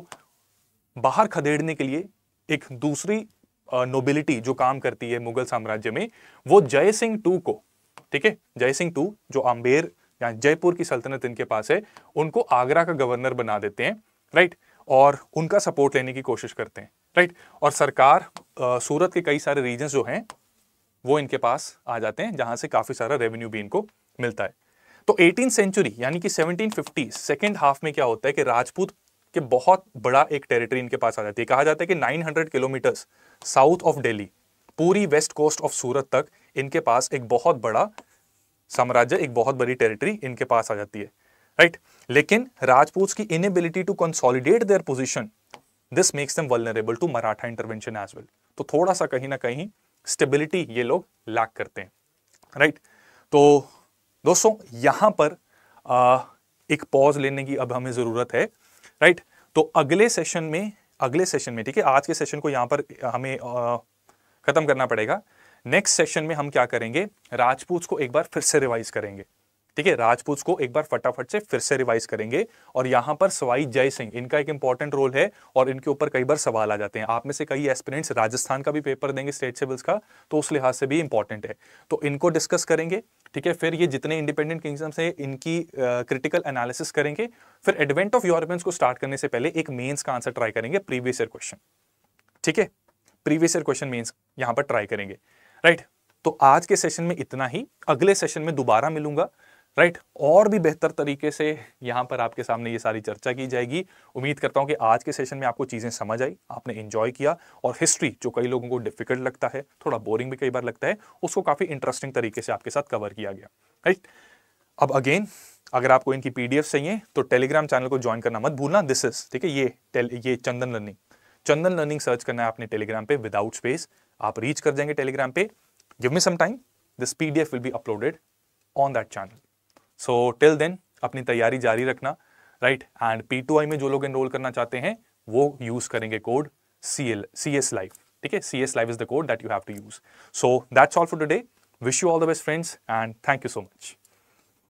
बाहर खदेड़ने के लिए एक दूसरी नोबिलिटी जो काम करती है मुगल साम्राज्य में वो जय सिंह टू को ठीक है जय सिंह टू जो आम्बेर जयपुर की सल्तनत इनके पास है उनको आगरा का गवर्नर बना देते हैं राइट और उनका सपोर्ट लेने की कोशिश करते हैं राइट और सरकार सूरत के कई सारे रीजन जो हैं वो इनके पास आ जाते हैं जहां से काफ़ी सारा रेवेन्यू भी इनको मिलता है तो एटीन सेंचुरी यानी कि सेवनटीन फिफ्टी सेकेंड हाफ में क्या होता है कि राजपूत के बहुत बड़ा एक टेरिटरी इनके पास आ जाती है कहा जाता है कि 900 किलोमीटर्स साउथ ऑफ डेली पूरी वेस्ट कोस्ट ऑफ सूरत तक इनके पास एक बहुत बड़ा साम्राज्य एक बहुत बड़ी टेरिटरी इनके पास आ जाती है राइट लेकिन राजपूत की inability to consolidate their position this makes them vulnerable to Maratha intervention as well तो थोड़ा सा कहीं ना कहीं स्टेबिलिटी ये लोग लैक करते हैं राइट right? तो दोस्तों यहां पर आ, एक पॉज लेने की अब हमें ज़रूरत है राइट right? तो अगले सेशन में अगले सेशन में ठीक है आज के सेशन को यहां पर हमें ख़त्म करना पड़ेगा नेक्स्ट सेशन में हम क्या करेंगे राजपूत को एक बार फिर से रिवाइज करेंगे ठीक है राजपूत को एक बार फटाफट से फिर से रिवाइज करेंगे और यहां पर सवाई जय सिंह इनका एक इंपॉर्टेंट रोल है और इनके ऊपर कई बार सवाल आ जाते हैं आप में से कई एस्पिरेंट्स राजस्थान का भी पेपर देंगे स्टेट सिविल्स का तो उस लिहाज से भी इंपॉर्टेंट है तो इनको डिस्कस करेंगे ठीक है फिर ये जितने इंडिपेंडेंट किंगडम्स हैं इनकी क्रिटिकल एनालिसिस करेंगे फिर एडवेंट ऑफ यूरोपियंस को स्टार्ट करने से पहले एक मेन्स का आंसर ट्राई करेंगे प्रीवियस ईयर क्वेश्चन ठीक है प्रीवियस ईयर क्वेश्चन मेन्स यहां पर ट्राई करेंगे राइट right? तो आज के सेशन में इतना ही अगले सेशन में दोबारा मिलूंगा राइट right? और भी बेहतर तरीके से यहाँ पर आपके सामने ये सारी चर्चा की जाएगी उम्मीद करता हूँ कि आज के सेशन में आपको चीज़ें समझ आई आपने इंजॉय किया और हिस्ट्री जो कई लोगों को डिफिकल्ट लगता है थोड़ा बोरिंग भी कई बार लगता है उसको काफ़ी इंटरेस्टिंग तरीके से आपके साथ कवर किया गया राइट right? अब अगेन अगर आपको इनकी पी चाहिए तो टेलीग्राम चैनल को ज्वाइन करना मत भूलना दिस इज ठीक है ये ये Chandan learning Chandan learning search करना है आपने टेलीग्राम पे विदाउट स्पेस आप रीच कर जाएंगे टेलीग्राम पे give me some time this PDF will be uploaded on that channel so till then अपनी तैयारी जारी रखना right and P two I में जो लोग एनरोल करना चाहते हैं वो यूज़ करेंगे code C L C S life ठीक है C S life is the code that you have to use so that's all for today wish you all the best friends and thank you so much